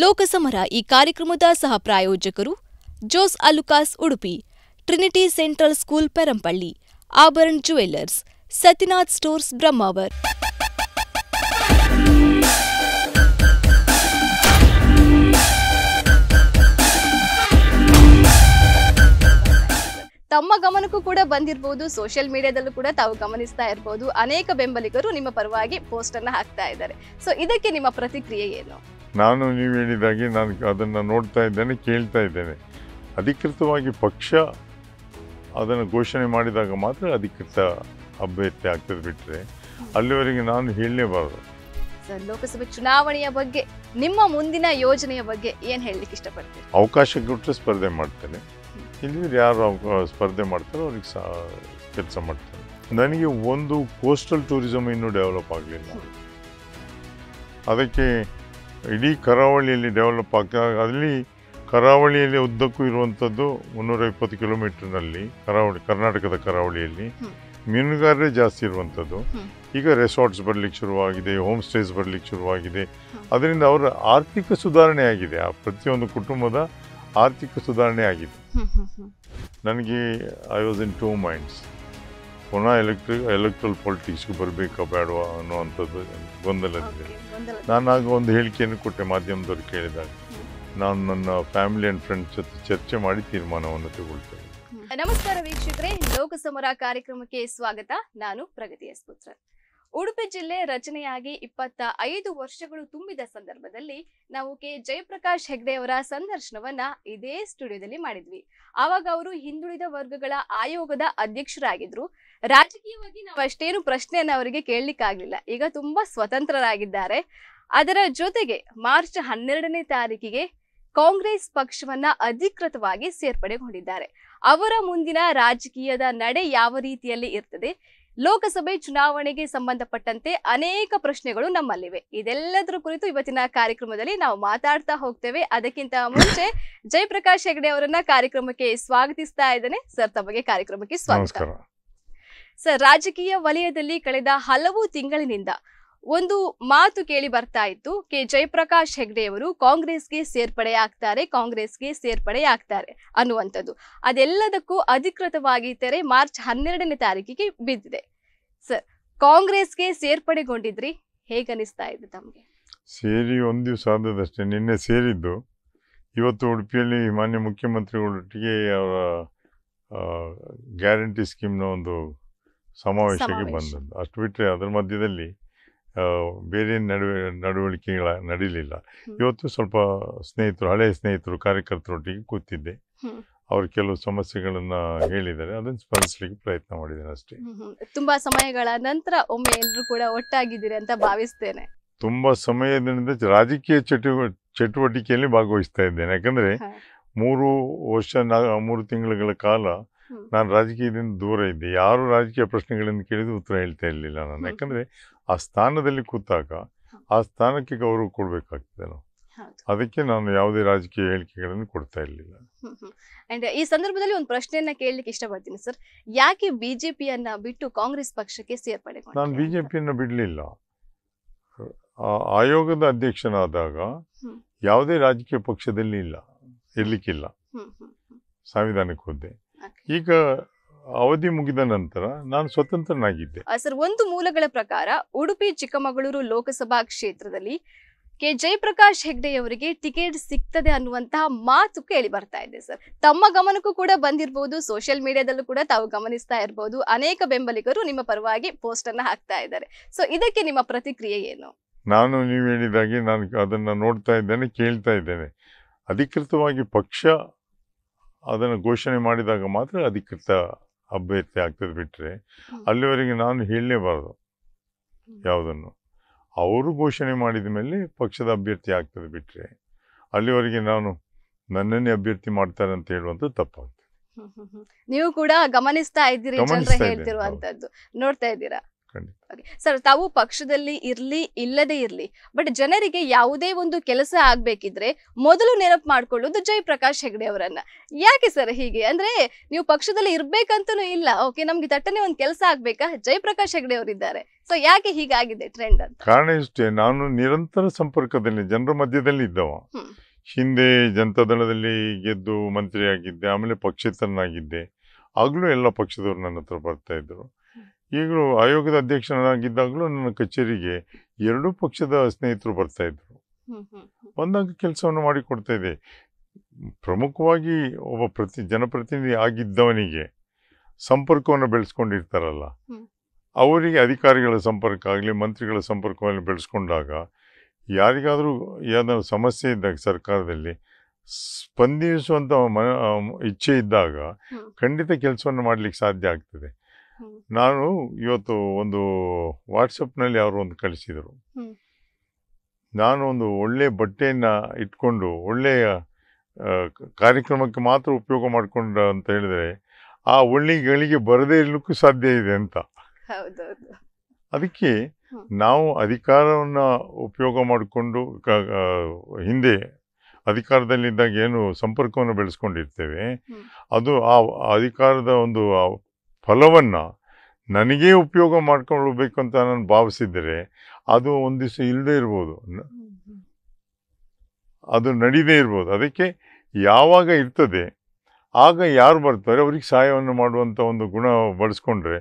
ಲೋಕಸಮರ ಈ ಕಾರ್ಯಕ್ರಮದ ಸಹ ಪ್ರಾಯೋಜಕರು Jos Alukkas Udupi Trinity Central School Perampalli Abharan jewellers Satinath stores Brahmavar ತಮ್ಮ ಗಮನಕ್ಕೂ ಕೂಡ ಬಂದಿರಬಹುದು ಸೋಷಿಯಲ್ ಮೀಡಿಯಾದಲ್ಲೂ ಕೂಡ ತಾವು ಗಮನಿಸ್ತಾ ಇರಬಹುದು ಅನೇಕ ಬೆಂಬಲಿಗರು ನಿಮ್ಮ ಪರವಾಗಿ ಪೋಸ್ಟ್ ಅನ್ನು ಹಾಕ್ತಾ ಇದ್ದಾರೆ ಸೊ ಇದಕ್ಕೆ ನಿಮ್ಮ ಪ್ರತಿಕ್ರಿಯೆ ಏನು ನಾನು ನೀವು ಹೇಳಿದಾಗೆ ನಾನು ಅದನ್ನು ನೋಡ್ತಾ ಇದ್ದೇನೆ ಕೇಳ್ತಾ ಇದ್ದೇನೆ ಅಧಿಕೃತವಾಗಿ ಪಕ್ಷ ಅದನ್ನು ಘೋಷಣೆ ಮಾಡಿದಾಗ ಮಾತ್ರ ಅಧಿಕೃತ ಅಭ್ಯರ್ಥಿ ಆಗ್ತದೆ ಬಿಟ್ಟರೆ ಅಲ್ಲಿವರೆಗೆ ನಾನು ಹೇಳಲೇಬಾರದು ಸರ್ ಲೋಕಸಭೆ ಚುನಾವಣೆಯ ಬಗ್ಗೆ ನಿಮ್ಮ ಮುಂದಿನ ಯೋಜನೆಯ ಬಗ್ಗೆ ಏನು ಹೇಳಲಿಕ್ಕೆ ಇಷ್ಟಪಡ್ತೀರಿ ಅವಕಾಶ ಕೊಟ್ಟರೆ ಸ್ಪರ್ಧೆ ಮಾಡ್ತೇನೆ ಇಲ್ಲಿ ಯಾರು ಸ್ಪರ್ಧೆ ಮಾಡ್ತಾರೋ ಅವ್ರಿಗೆ ಸಹ ಕೆಲಸ ಮಾಡ್ತೇನೆ ನನಗೆ ಒಂದು ಕೋಸ್ಟಲ್ ಟೂರಿಸಮ್ ಇನ್ನೂ ಡೆವಲಪ್ ಆಗಲಿಲ್ಲ ಅದಕ್ಕೆ ಇಡೀ ಕರಾವಳಿಯಲ್ಲಿ ಡೆವಲಪ್ ಆಗ್ತಾ ಅಲ್ಲಿ ಕರಾವಳಿಯಲ್ಲಿ ಉದ್ದಕ್ಕೂ ಇರುವಂಥದ್ದು ಮುನ್ನೂರ ಇಪ್ಪತ್ತು ಕಿಲೋಮೀಟರ್ನಲ್ಲಿ ಕರಾವಳಿ ಕರ್ನಾಟಕದ ಕರಾವಳಿಯಲ್ಲಿ ಮೀನುಗಾರರೇ ಜಾಸ್ತಿ ಇರುವಂಥದ್ದು ಈಗ ರೆಸಾರ್ಟ್ಸ್ ಬರಲಿಕ್ಕೆ ಶುರುವಾಗಿದೆ ಹೋಮ್ ಸ್ಟೇಸ್ ಬರಲಿಕ್ಕೆ ಶುರುವಾಗಿದೆ ಅದರಿಂದ ಅವರ ಆರ್ಥಿಕ ಸುಧಾರಣೆ ಆಗಿದೆ ಆ ಪ್ರತಿಯೊಂದು ಕುಟುಂಬದ ಆರ್ಥಿಕ ಸುಧಾರಣೆ ಆಗಿದೆ ನನಗೆ I was in two minds ಪುನಃ ಎಲೆಕ್ಟ್ರಿಕ್ ಎಲೆಕ್ಟ್ರಲ್ ಪಾಲಿಟಿಕ್ಸ್ಗೆ ಬರಬೇಕಾ ಬೇಡವಾ ಅನ್ನೋ ಅಂಥದ್ದು ಗೊಂದಲದಿದೆ ನಾನಾಗ ಒಂದು ಹೇಳಿಕೆಯನ್ನು ಕೊಟ್ಟೆ ಮಾಧ್ಯಮದವರು ಕೇಳಿದಾಗ ನಾನು ನನ್ನ ಫ್ಯಾಮಿಲಿ ಅಂಡ್ ಫ್ರೆಂಡ್ಸ್ ಜೊತೆ ಚರ್ಚೆ ಮಾಡಿ ತೀರ್ಮಾನವನ್ನು ತಗೊಳ್ತೇನೆ ನಮಸ್ಕಾರ ವೀಕ್ಷಕರೇ ಲೋಕಸಮರ ಕಾರ್ಯಕ್ರಮಕ್ಕೆ ಸ್ವಾಗತ ನಾನು ಪ್ರಗತಿಯ ಪುತ್ರ ಉಡುಪಿ ಜಿಲ್ಲೆ ರಚನೆಯಾಗಿ ಇಪ್ಪತ್ತ ಐದು ವರ್ಷಗಳು ತುಂಬಿದ ಸಂದರ್ಭದಲ್ಲಿ ನಾವು ಕೆ ಜಯಪ್ರಕಾಶ್ ಹೆಗ್ಡೆ ಅವರ ಸಂದರ್ಶನವನ್ನ ಇದೇ ಸ್ಟುಡಿಯೋದಲ್ಲಿ ಮಾಡಿದ್ವಿ ಆವಾಗ ಅವರು ಹಿಂದುಳಿದ ವರ್ಗಗಳ ಆಯೋಗದ ಅಧ್ಯಕ್ಷರಾಗಿದ್ರು ರಾಜಕೀಯವಾಗಿ ನಾವು ಅಷ್ಟೇನು ಪ್ರಶ್ನೆಯನ್ನು ಅವರಿಗೆ ಕೇಳಲಿಕ್ಕಾಗಲಿಲ್ಲ ಈಗ ತುಂಬಾ ಸ್ವತಂತ್ರರಾಗಿದ್ದಾರೆ ಅದರ ಜೊತೆಗೆ ಮಾರ್ಚ್ ಹನ್ನೆರಡನೇ ತಾರೀಕಿಗೆ ಕಾಂಗ್ರೆಸ್ ಪಕ್ಷವನ್ನ ಅಧಿಕೃತವಾಗಿ ಸೇರ್ಪಡೆಗೊಂಡಿದ್ದಾರೆ ಅವರ ಮುಂದಿನ ರಾಜಕೀಯದ ನಡೆ ಯಾವ ರೀತಿಯಲ್ಲಿ ಇರ್ತದೆ ಲೋಕಸಭೆ ಚುನಾವಣೆಗೆ ಸಂಬಂಧಪಟ್ಟಂತೆ ಅನೇಕ ಪ್ರಶ್ನೆಗಳು ನಮ್ಮಲ್ಲಿವೆ ಇದೆಲ್ಲದರ ಕುರಿತು ಇವತ್ತಿನ ಕಾರ್ಯಕ್ರಮದಲ್ಲಿ ನಾವು ಮಾತಾಡ್ತಾ ಹೋಗ್ತೇವೆ ಅದಕ್ಕಿಂತ ಮುಂಚೆ ಜಯಪ್ರಕಾಶ್ ಹೆಗಡೆ ಅವರನ್ನ ಕಾರ್ಯಕ್ರಮಕ್ಕೆ ಸ್ವಾಗತಿಸ್ತಾ ಇದ್ದೇನೆ ಸರ್ ತಮಗೆ ಕಾರ್ಯಕ್ರಮಕ್ಕೆ ಸ್ವಾಗತ ಸರ್ ರಾಜಕೀಯ ವಲಯದಲ್ಲಿ ಕಳೆದ ಹಲವು ತಿಂಗಳಿನಿಂದ ಒಂದು ಮಾತು ಕೇಳಿ ಬರ್ತಾ ಇತ್ತು ಕೆ ಜಯಪ್ರಕಾಶ್ ಹೆಗ್ಡೆಯವರು ಕಾಂಗ್ರೆಸ್ಗೆ ಸೇರ್ಪಡೆ ಆಗ್ತಾರೆ ಕಾಂಗ್ರೆಸ್ಗೆ ಸೇರ್ಪಡೆ ಆಗ್ತಾರೆ ಅನ್ನುವಂಥದ್ದು ಅದೆಲ್ಲದಕ್ಕೂ ಅಧಿಕೃತವಾಗಿ ತೆರೆ ಮಾರ್ಚ್ ಹನ್ನೆರಡನೇ ತಾರೀಕಿಗೆ ಬಿದ್ದಿದೆ ಸರ್ ಕಾಂಗ್ರೆಸ್ಗೆ ಸೇರ್ಪಡೆಗೊಂಡಿದ್ರಿ ಹೇಗನಿಸ್ತಾ ಇದೆ ತಮಗೆ ಸೇರಿ ಒಂದು ದಿವಸ ಆದದಷ್ಟೇ ನಿನ್ನೆ ಸೇರಿದ್ದು ಇವತ್ತು ಉಡುಪಿಯಲ್ಲಿ ಮಾನ್ಯ ಮುಖ್ಯಮಂತ್ರಿಗಳೊಟ್ಟಿಗೆ ಅವರ ಗ್ಯಾರಂಟಿ ಸ್ಕೀಮ್ನ ಒಂದು ಸಮಾವೇಶಕ್ಕೆ ಬಂದದ್ದು ಅಷ್ಟು ಬಿಟ್ಟರೆ ಅದರ ಮಧ್ಯದಲ್ಲಿ ಬೇರೆ ನಡುವೆ ನಡವಳಿಕೆಗಳ ನಡೀಲಿಲ್ಲ ಇವತ್ತು ಸ್ವಲ್ಪ ಸ್ನೇಹಿತರು ಹಳೆಯ ಸ್ನೇಹಿತರು ಕಾರ್ಯಕರ್ತರೊಟ್ಟಿಗೆ ಕೂತಿದ್ದೆ ಅವರು ಕೆಲವು ಸಮಸ್ಯೆಗಳನ್ನ ಹೇಳಿದರೆ ಅದನ್ನು ಸ್ಪರ್ಶಿಸಲಿಕ್ಕೆ ಪ್ರಯತ್ನ ಮಾಡಿದ್ದೇನೆ ಅಷ್ಟೇ ತುಂಬಾ ಸಮಯಗಳ ನಂತರ ಒಮ್ಮೆ ಎಲ್ಲರೂ ಕೂಡ ಒಟ್ಟಾಗಿದ್ದೀರಿ ಅಂತ ಭಾವಿಸ್ತೇನೆ ತುಂಬಾ ಸಮಯದಿಂದ ರಾಜಕೀಯ ಚಟುವಟಿಕೆಯಲ್ಲಿ ಭಾಗವಹಿಸ್ತಾ ಇದ್ದೇನೆ ಯಾಕಂದ್ರೆ ಮೂರು ವರ್ಷ ಮೂರು ತಿಂಗಳುಗಳ ಕಾಲ ನಾನು ರಾಜಕೀಯದಿಂದ ದೂರ ಇದ್ದೆ ಯಾರು ರಾಜಕೀಯ ಪ್ರಶ್ನೆಗಳನ್ನು ಕೇಳಿದ್ರು ಉತ್ತರ ಹೇಳ್ತಾ ಇರಲಿಲ್ಲ ನಾನು ಯಾಕಂದರೆ ಆ ಸ್ಥಾನದಲ್ಲಿ ಕೂತಾಗ ಆ ಸ್ಥಾನಕ್ಕೆ ಗೌರವ ಕೊಡಬೇಕಾಗ್ತದೆ ನಾವು ಅದಕ್ಕೆ ನಾನು ಯಾವುದೇ ರಾಜಕೀಯ ಹೇಳಿಕೆಗಳನ್ನು ಕೊಡ್ತಾ ಇರಲಿಲ್ಲ ಅಂಡ್ ಈ ಸಂದರ್ಭದಲ್ಲಿ ಒಂದು ಪ್ರಶ್ನೆಯನ್ನ ಕೇಳಲಿಕ್ಕೆ ಇಷ್ಟಪಡ್ತೀನಿ ಸರ್ ಯಾಕೆ ಬಿಜೆಪಿಯನ್ನ ಬಿಟ್ಟು ಕಾಂಗ್ರೆಸ್ ಪಕ್ಷಕ್ಕೆ ಸೇರ್ಪಡೆ ನಾನು ಬಿಜೆಪಿಯನ್ನು ಬಿಡಲಿಲ್ಲ ಆಯೋಗದ ಅಧ್ಯಕ್ಷನಾದಾಗ ಯಾವುದೇ ರಾಜಕೀಯ ಪಕ್ಷದಲ್ಲಿ ಇಲ್ಲ ಇರ್ಲಿಕ್ಕಿಲ್ಲ ಸಂವಿಧಾನಕ್ಕೆ ಹುದ್ದೆ ಈಗ ಅವಧಿ ಮುಗಿದ ನಂತರ ನಾನು ಸ್ವತಂತ್ರನಾಗಿದ್ದೆ ಸರ್ ಒಂದು ಮೂಲಗಳ ಪ್ರಕಾರ ಉಡುಪಿ ಚಿಕ್ಕಮಗಳೂರು ಲೋಕಸಭಾ ಕ್ಷೇತ್ರದಲ್ಲಿ ಕೆ ಜಯಪ್ರಕಾಶ್ ಹೆಗ್ಡೆಯವರಿಗೆ ಟಿಕೆಟ್ ಸಿಗ್ತದೆ ಅನ್ನುವಂತಹ ಮಾತು ಕೇಳಿ ಬರ್ತಾ ಇದೆ ಸರ್ ತಮ್ಮ ಗಮನಕ್ಕೂ ಕೂಡ ಬಂದಿರಬಹುದು ಸೋಷಿಯಲ್ ಮೀಡಿಯಾದಲ್ಲೂ ಕೂಡ ತಾವು ಗಮನಿಸ್ತಾ ಇರಬಹುದು ಅನೇಕ ಬೆಂಬಲಿಗರು ನಿಮ್ಮ ಪರವಾಗಿ ಪೋಸ್ಟ್ ಅನ್ನ ಹಾಕ್ತಾ ಇದ್ದಾರೆ ಸೊ ಇದಕ್ಕೆ ನಿಮ್ಮ ಪ್ರತಿಕ್ರಿಯೆ ಏನು ನಾನು ನೀವು ಹೇಳಿದಾಗೆ ನಾನು ಅದನ್ನ ನೋಡ್ತಾ ಇದ್ದೇನೆ ಕೇಳ್ತಾ ಇದ್ದೇನೆ ಅಧಿಕೃತವಾಗಿ ಪಕ್ಷ ಅದನ್ನು ಘೋಷಣೆ ಮಾಡಿದಾಗ ಮಾತ್ರ ಅಧಿಕೃತ ಅಭ್ಯರ್ಥಿ ಆಗ್ತದೆ ಬಿಟ್ಟರೆ ಅಲ್ಲಿವರೆಗೆ ನಾನು ಹೇಳಲೇಬಾರ್ದು ಯಾವುದನ್ನು ಅವರು ಘೋಷಣೆ ಮಾಡಿದ ಮೇಲೆ ಪಕ್ಷದ ಅಭ್ಯರ್ಥಿ ಆಗ್ತದೆ ಬಿಟ್ಟರೆ ಅಲ್ಲಿವರೆಗೆ ನಾನು ನನ್ನನ್ನೇ ಅಭ್ಯರ್ಥಿ ಮಾಡ್ತಾರೆ ಅಂತ ಹೇಳುವಂಥದ್ದು ತಪ್ಪಾಗ್ತದೆ ನೀವು ಕೂಡ ಗಮನಿಸ್ತಾ ಇದ್ದೀರಿ ಹೇಳ್ತಿರುವಂತದ್ದು ನೋಡ್ತಾ ಇದ್ದೀರಾ ಸರ್ ತಾವು ಪಕ್ಷದಲ್ಲಿ ಇರ್ಲಿ ಇಲ್ಲದೆ ಇರ್ಲಿ ಬಟ್ ಜನರಿಗೆ ಯಾವುದೇ ಒಂದು ಕೆಲಸ ಆಗ್ಬೇಕಿದ್ರೆ ಮೊದಲು ನೆನಪು ಮಾಡ್ಕೊಳ್ಳೋದು ಜಯಪ್ರಕಾಶ್ ಹೆಗ್ಡೆ ಅವರನ್ನ ಯಾಕೆ ಸರ್ ಹೀಗೆ ಅಂದ್ರೆ ನೀವು ಪಕ್ಷದಲ್ಲಿ ಇರ್ಬೇಕಂತನೂ ಇಲ್ಲ ಓಕೆ ನಮ್ಗೆ ತಟ್ಟನೆ ಒಂದು ಕೆಲಸ ಆಗ್ಬೇಕಾ ಜಯಪ್ರಕಾಶ್ ಹೆಗ್ಡೆ ಅವರಿದ್ದಾರೆ ಸೊ ಯಾಕೆ ಹೀಗಾಗಿದೆ ಟ್ರೆಂಡ್ ಅಂತ ಕಾರಣ ಇಷ್ಟೇ ನಾನು ನಿರಂತರ ಸಂಪರ್ಕದಲ್ಲಿ ಜನರ ಮಧ್ಯದಲ್ಲಿ ಇದ್ದವ ಹಿಂದೆ ಜನತಾದಳದಲ್ಲಿ ಗೆದ್ದು ಮಂತ್ರಿ ಆಗಿದ್ದೆ ಆಮೇಲೆ ಪಕ್ಷೇತರನಾಗಿದ್ದೆ ಆಗಲೂ ಎಲ್ಲ ಪಕ್ಷದವರು ನನ್ನ ಹತ್ರ ಬರ್ತಾ ಇದ್ರು ಈಗಲೂ ಆಯೋಗದ ಅಧ್ಯಕ್ಷನಾಗಿದ್ದಾಗಲೂ ನನ್ನ ಕಚೇರಿಗೆ ಎರಡೂ ಪಕ್ಷದ ಸ್ನೇಹಿತರು ಬರ್ತಾ ಇದ್ದರು ಒಂದಂಗ ಕೆಲಸವನ್ನು ಮಾಡಿಕೊಡ್ತಾ ಇದೆ ಪ್ರಮುಖವಾಗಿ ಒಬ್ಬ ಪ್ರತಿ ಜನಪ್ರತಿನಿಧಿ ಆಗಿದ್ದವನಿಗೆ ಸಂಪರ್ಕವನ್ನು ಬೆಳೆಸ್ಕೊಂಡಿರ್ತಾರಲ್ಲ ಅವರಿಗೆ ಅಧಿಕಾರಿಗಳ ಸಂಪರ್ಕ ಆಗಲಿ ಮಂತ್ರಿಗಳ ಸಂಪರ್ಕವನ್ನು ಬೆಳೆಸ್ಕೊಂಡಾಗ ಯಾರಿಗಾದರೂ ಯಾವ್ದಾದ್ರು ಸಮಸ್ಯೆ ಇದ್ದಾಗ ಸರ್ಕಾರದಲ್ಲಿ ಸ್ಪಂದಿಸುವಂಥ ಮನ ಇಚ್ಛೆ ಇದ್ದಾಗ ಖಂಡಿತ ಕೆಲಸವನ್ನು ಮಾಡಲಿಕ್ಕೆ ಸಾಧ್ಯ ಆಗ್ತದೆ ನಾನು ಇವತ್ತು ಒಂದು ವಾಟ್ಸಪ್ನಲ್ಲಿ ಅವರು ಒಂದು ಕಳಿಸಿದರು ನಾನು ಒಂದು ಒಳ್ಳೆ ಬಟ್ಟೆಯನ್ನು ಇಟ್ಕೊಂಡು ಒಳ್ಳೆಯ ಕಾರ್ಯಕ್ರಮಕ್ಕೆ ಮಾತ್ರ ಉಪಯೋಗ ಮಾಡಿಕೊಂಡ ಅಂತ ಹೇಳಿದರೆ ಆ ಒಳ್ಳೆ ಗಳಿಗೆ ಬರದೇ ಇರಲಿಕ್ಕೂ ಸಾಧ್ಯ ಇದೆ ಅಂತ ಅದಕ್ಕೆ ನಾವು ಅಧಿಕಾರವನ್ನು ಉಪಯೋಗ ಮಾಡಿಕೊಂಡು ಹಿಂದೆ ಅಧಿಕಾರದಲ್ಲಿದ್ದಾಗ ಏನು ಸಂಪರ್ಕವನ್ನು ಬೆಳೆಸ್ಕೊಂಡಿರ್ತೇವೆ ಅದು ಆ ಅಧಿಕಾರದ ಒಂದು ಫಲವನ್ನು ನನಗೇ ಉಪಯೋಗ ಮಾಡ್ಕೊಳ್ಬೇಕು ಅಂತ ನಾನು ಭಾವಿಸಿದರೆ ಅದು ಒಂದು ದಿವಸ ಇಲ್ಲದೆ ಇರ್ಬೋದು ಅದು ನಡೀದೇ ಇರ್ಬೋದು ಅದಕ್ಕೆ ಯಾವಾಗ ಇರ್ತದೆ ಆಗ ಯಾರು ಬರ್ತಾರೆ ಅವ್ರಿಗೆ ಸಹಾಯವನ್ನು ಮಾಡುವಂಥ ಒಂದು ಗುಣ ಬಳಸ್ಕೊಂಡ್ರೆ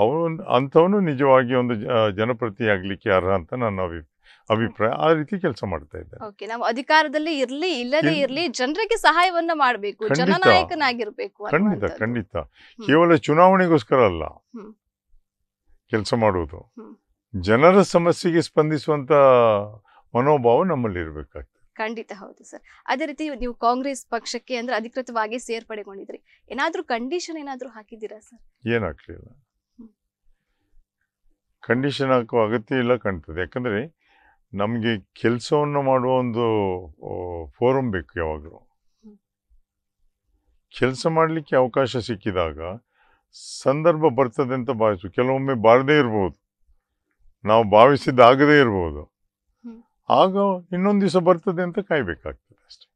ಅವನು ಅಂಥವನು ನಿಜವಾಗಿ ಒಂದು ಜನಪ್ರತಿಯಾಗಲಿಕ್ಕೆ ಅರ್ಹ ಅಂತ ನನ್ನ ಅಭಿಪ್ರಾಯ ಅಭಿಪ್ರಾಯ ಆ ರೀತಿ ಕೆಲಸ ಮಾಡ್ತಾ ಇದ್ದಾರೆ ನಾವು ಅಧಿಕಾರದಲ್ಲಿ ಇರ್ಲಿ ಇಲ್ಲದೆ ಇರ್ಲಿ ಜನರಿಗೆ ಸಹಾಯವನ್ನ ಮಾಡಬೇಕು ಜನನಾಯಕನಾಗಿರ್ಬೇಕು ಖಂಡಿತ ಖಂಡಿತ ಕೇವಲ ಚುನಾವಣೆಗೋಸ್ಕರ ಅಲ್ಲ ಕೆಲಸ ಮಾಡುವುದು ಜನರ ಸಮಸ್ಯೆಗೆ ಸ್ಪಂದಿಸುವಂತ ಮನೋಭಾವ ನಮ್ಮಲ್ಲಿ ಇರಬೇಕಾಗ್ತದೆ ಖಂಡಿತ ಹೌದು ಸರ್ ಅದೇ ರೀತಿ ನೀವು ಕಾಂಗ್ರೆಸ್ ಪಕ್ಷಕ್ಕೆ ಅಂದ್ರೆ ಅಧಿಕೃತವಾಗಿ ಸೇರ್ಪಡೆಗೊಂಡಿದ್ರಿ ಏನಾದ್ರೂ ಕಂಡೀಷನ್ ಏನಾದ್ರೂ ಹಾಕಿದ್ದೀರಾ ಸರ್ ಏನಾಗ್ಲಿಲ್ಲ ಕಂಡೀಷನ್ ಹಾಕುವ ಅಗತ್ಯ ಇಲ್ಲ ಕಾಣ್ತದೆ ಯಾಕಂದ್ರೆ ನಮಗೆ ಕೆಲಸವನ್ನು ಮಾಡುವ ಒಂದು ಫೋರಮ್ ಬೇಕು ಯಾವಾಗಲೂ ಕೆಲಸ ಮಾಡಲಿಕ್ಕೆ ಅವಕಾಶ ಸಿಕ್ಕಿದಾಗ ಸಂದರ್ಭ ಬರ್ತದೆ ಅಂತ ಭಾವಿಸು ಕೆಲವೊಮ್ಮೆ ಬಾರದೇ ಇರ್ಬೋದು ನಾವು ಭಾವಿಸಿದ್ದಾಗದೇ ಇರ್ಬೋದು ಆಗ ಇನ್ನೊಂದು ದಿವಸ ಬರ್ತದೆ ಅಂತ ಕಾಯ್ಬೇಕಾಗ್ತದೆ ಅಷ್ಟೇ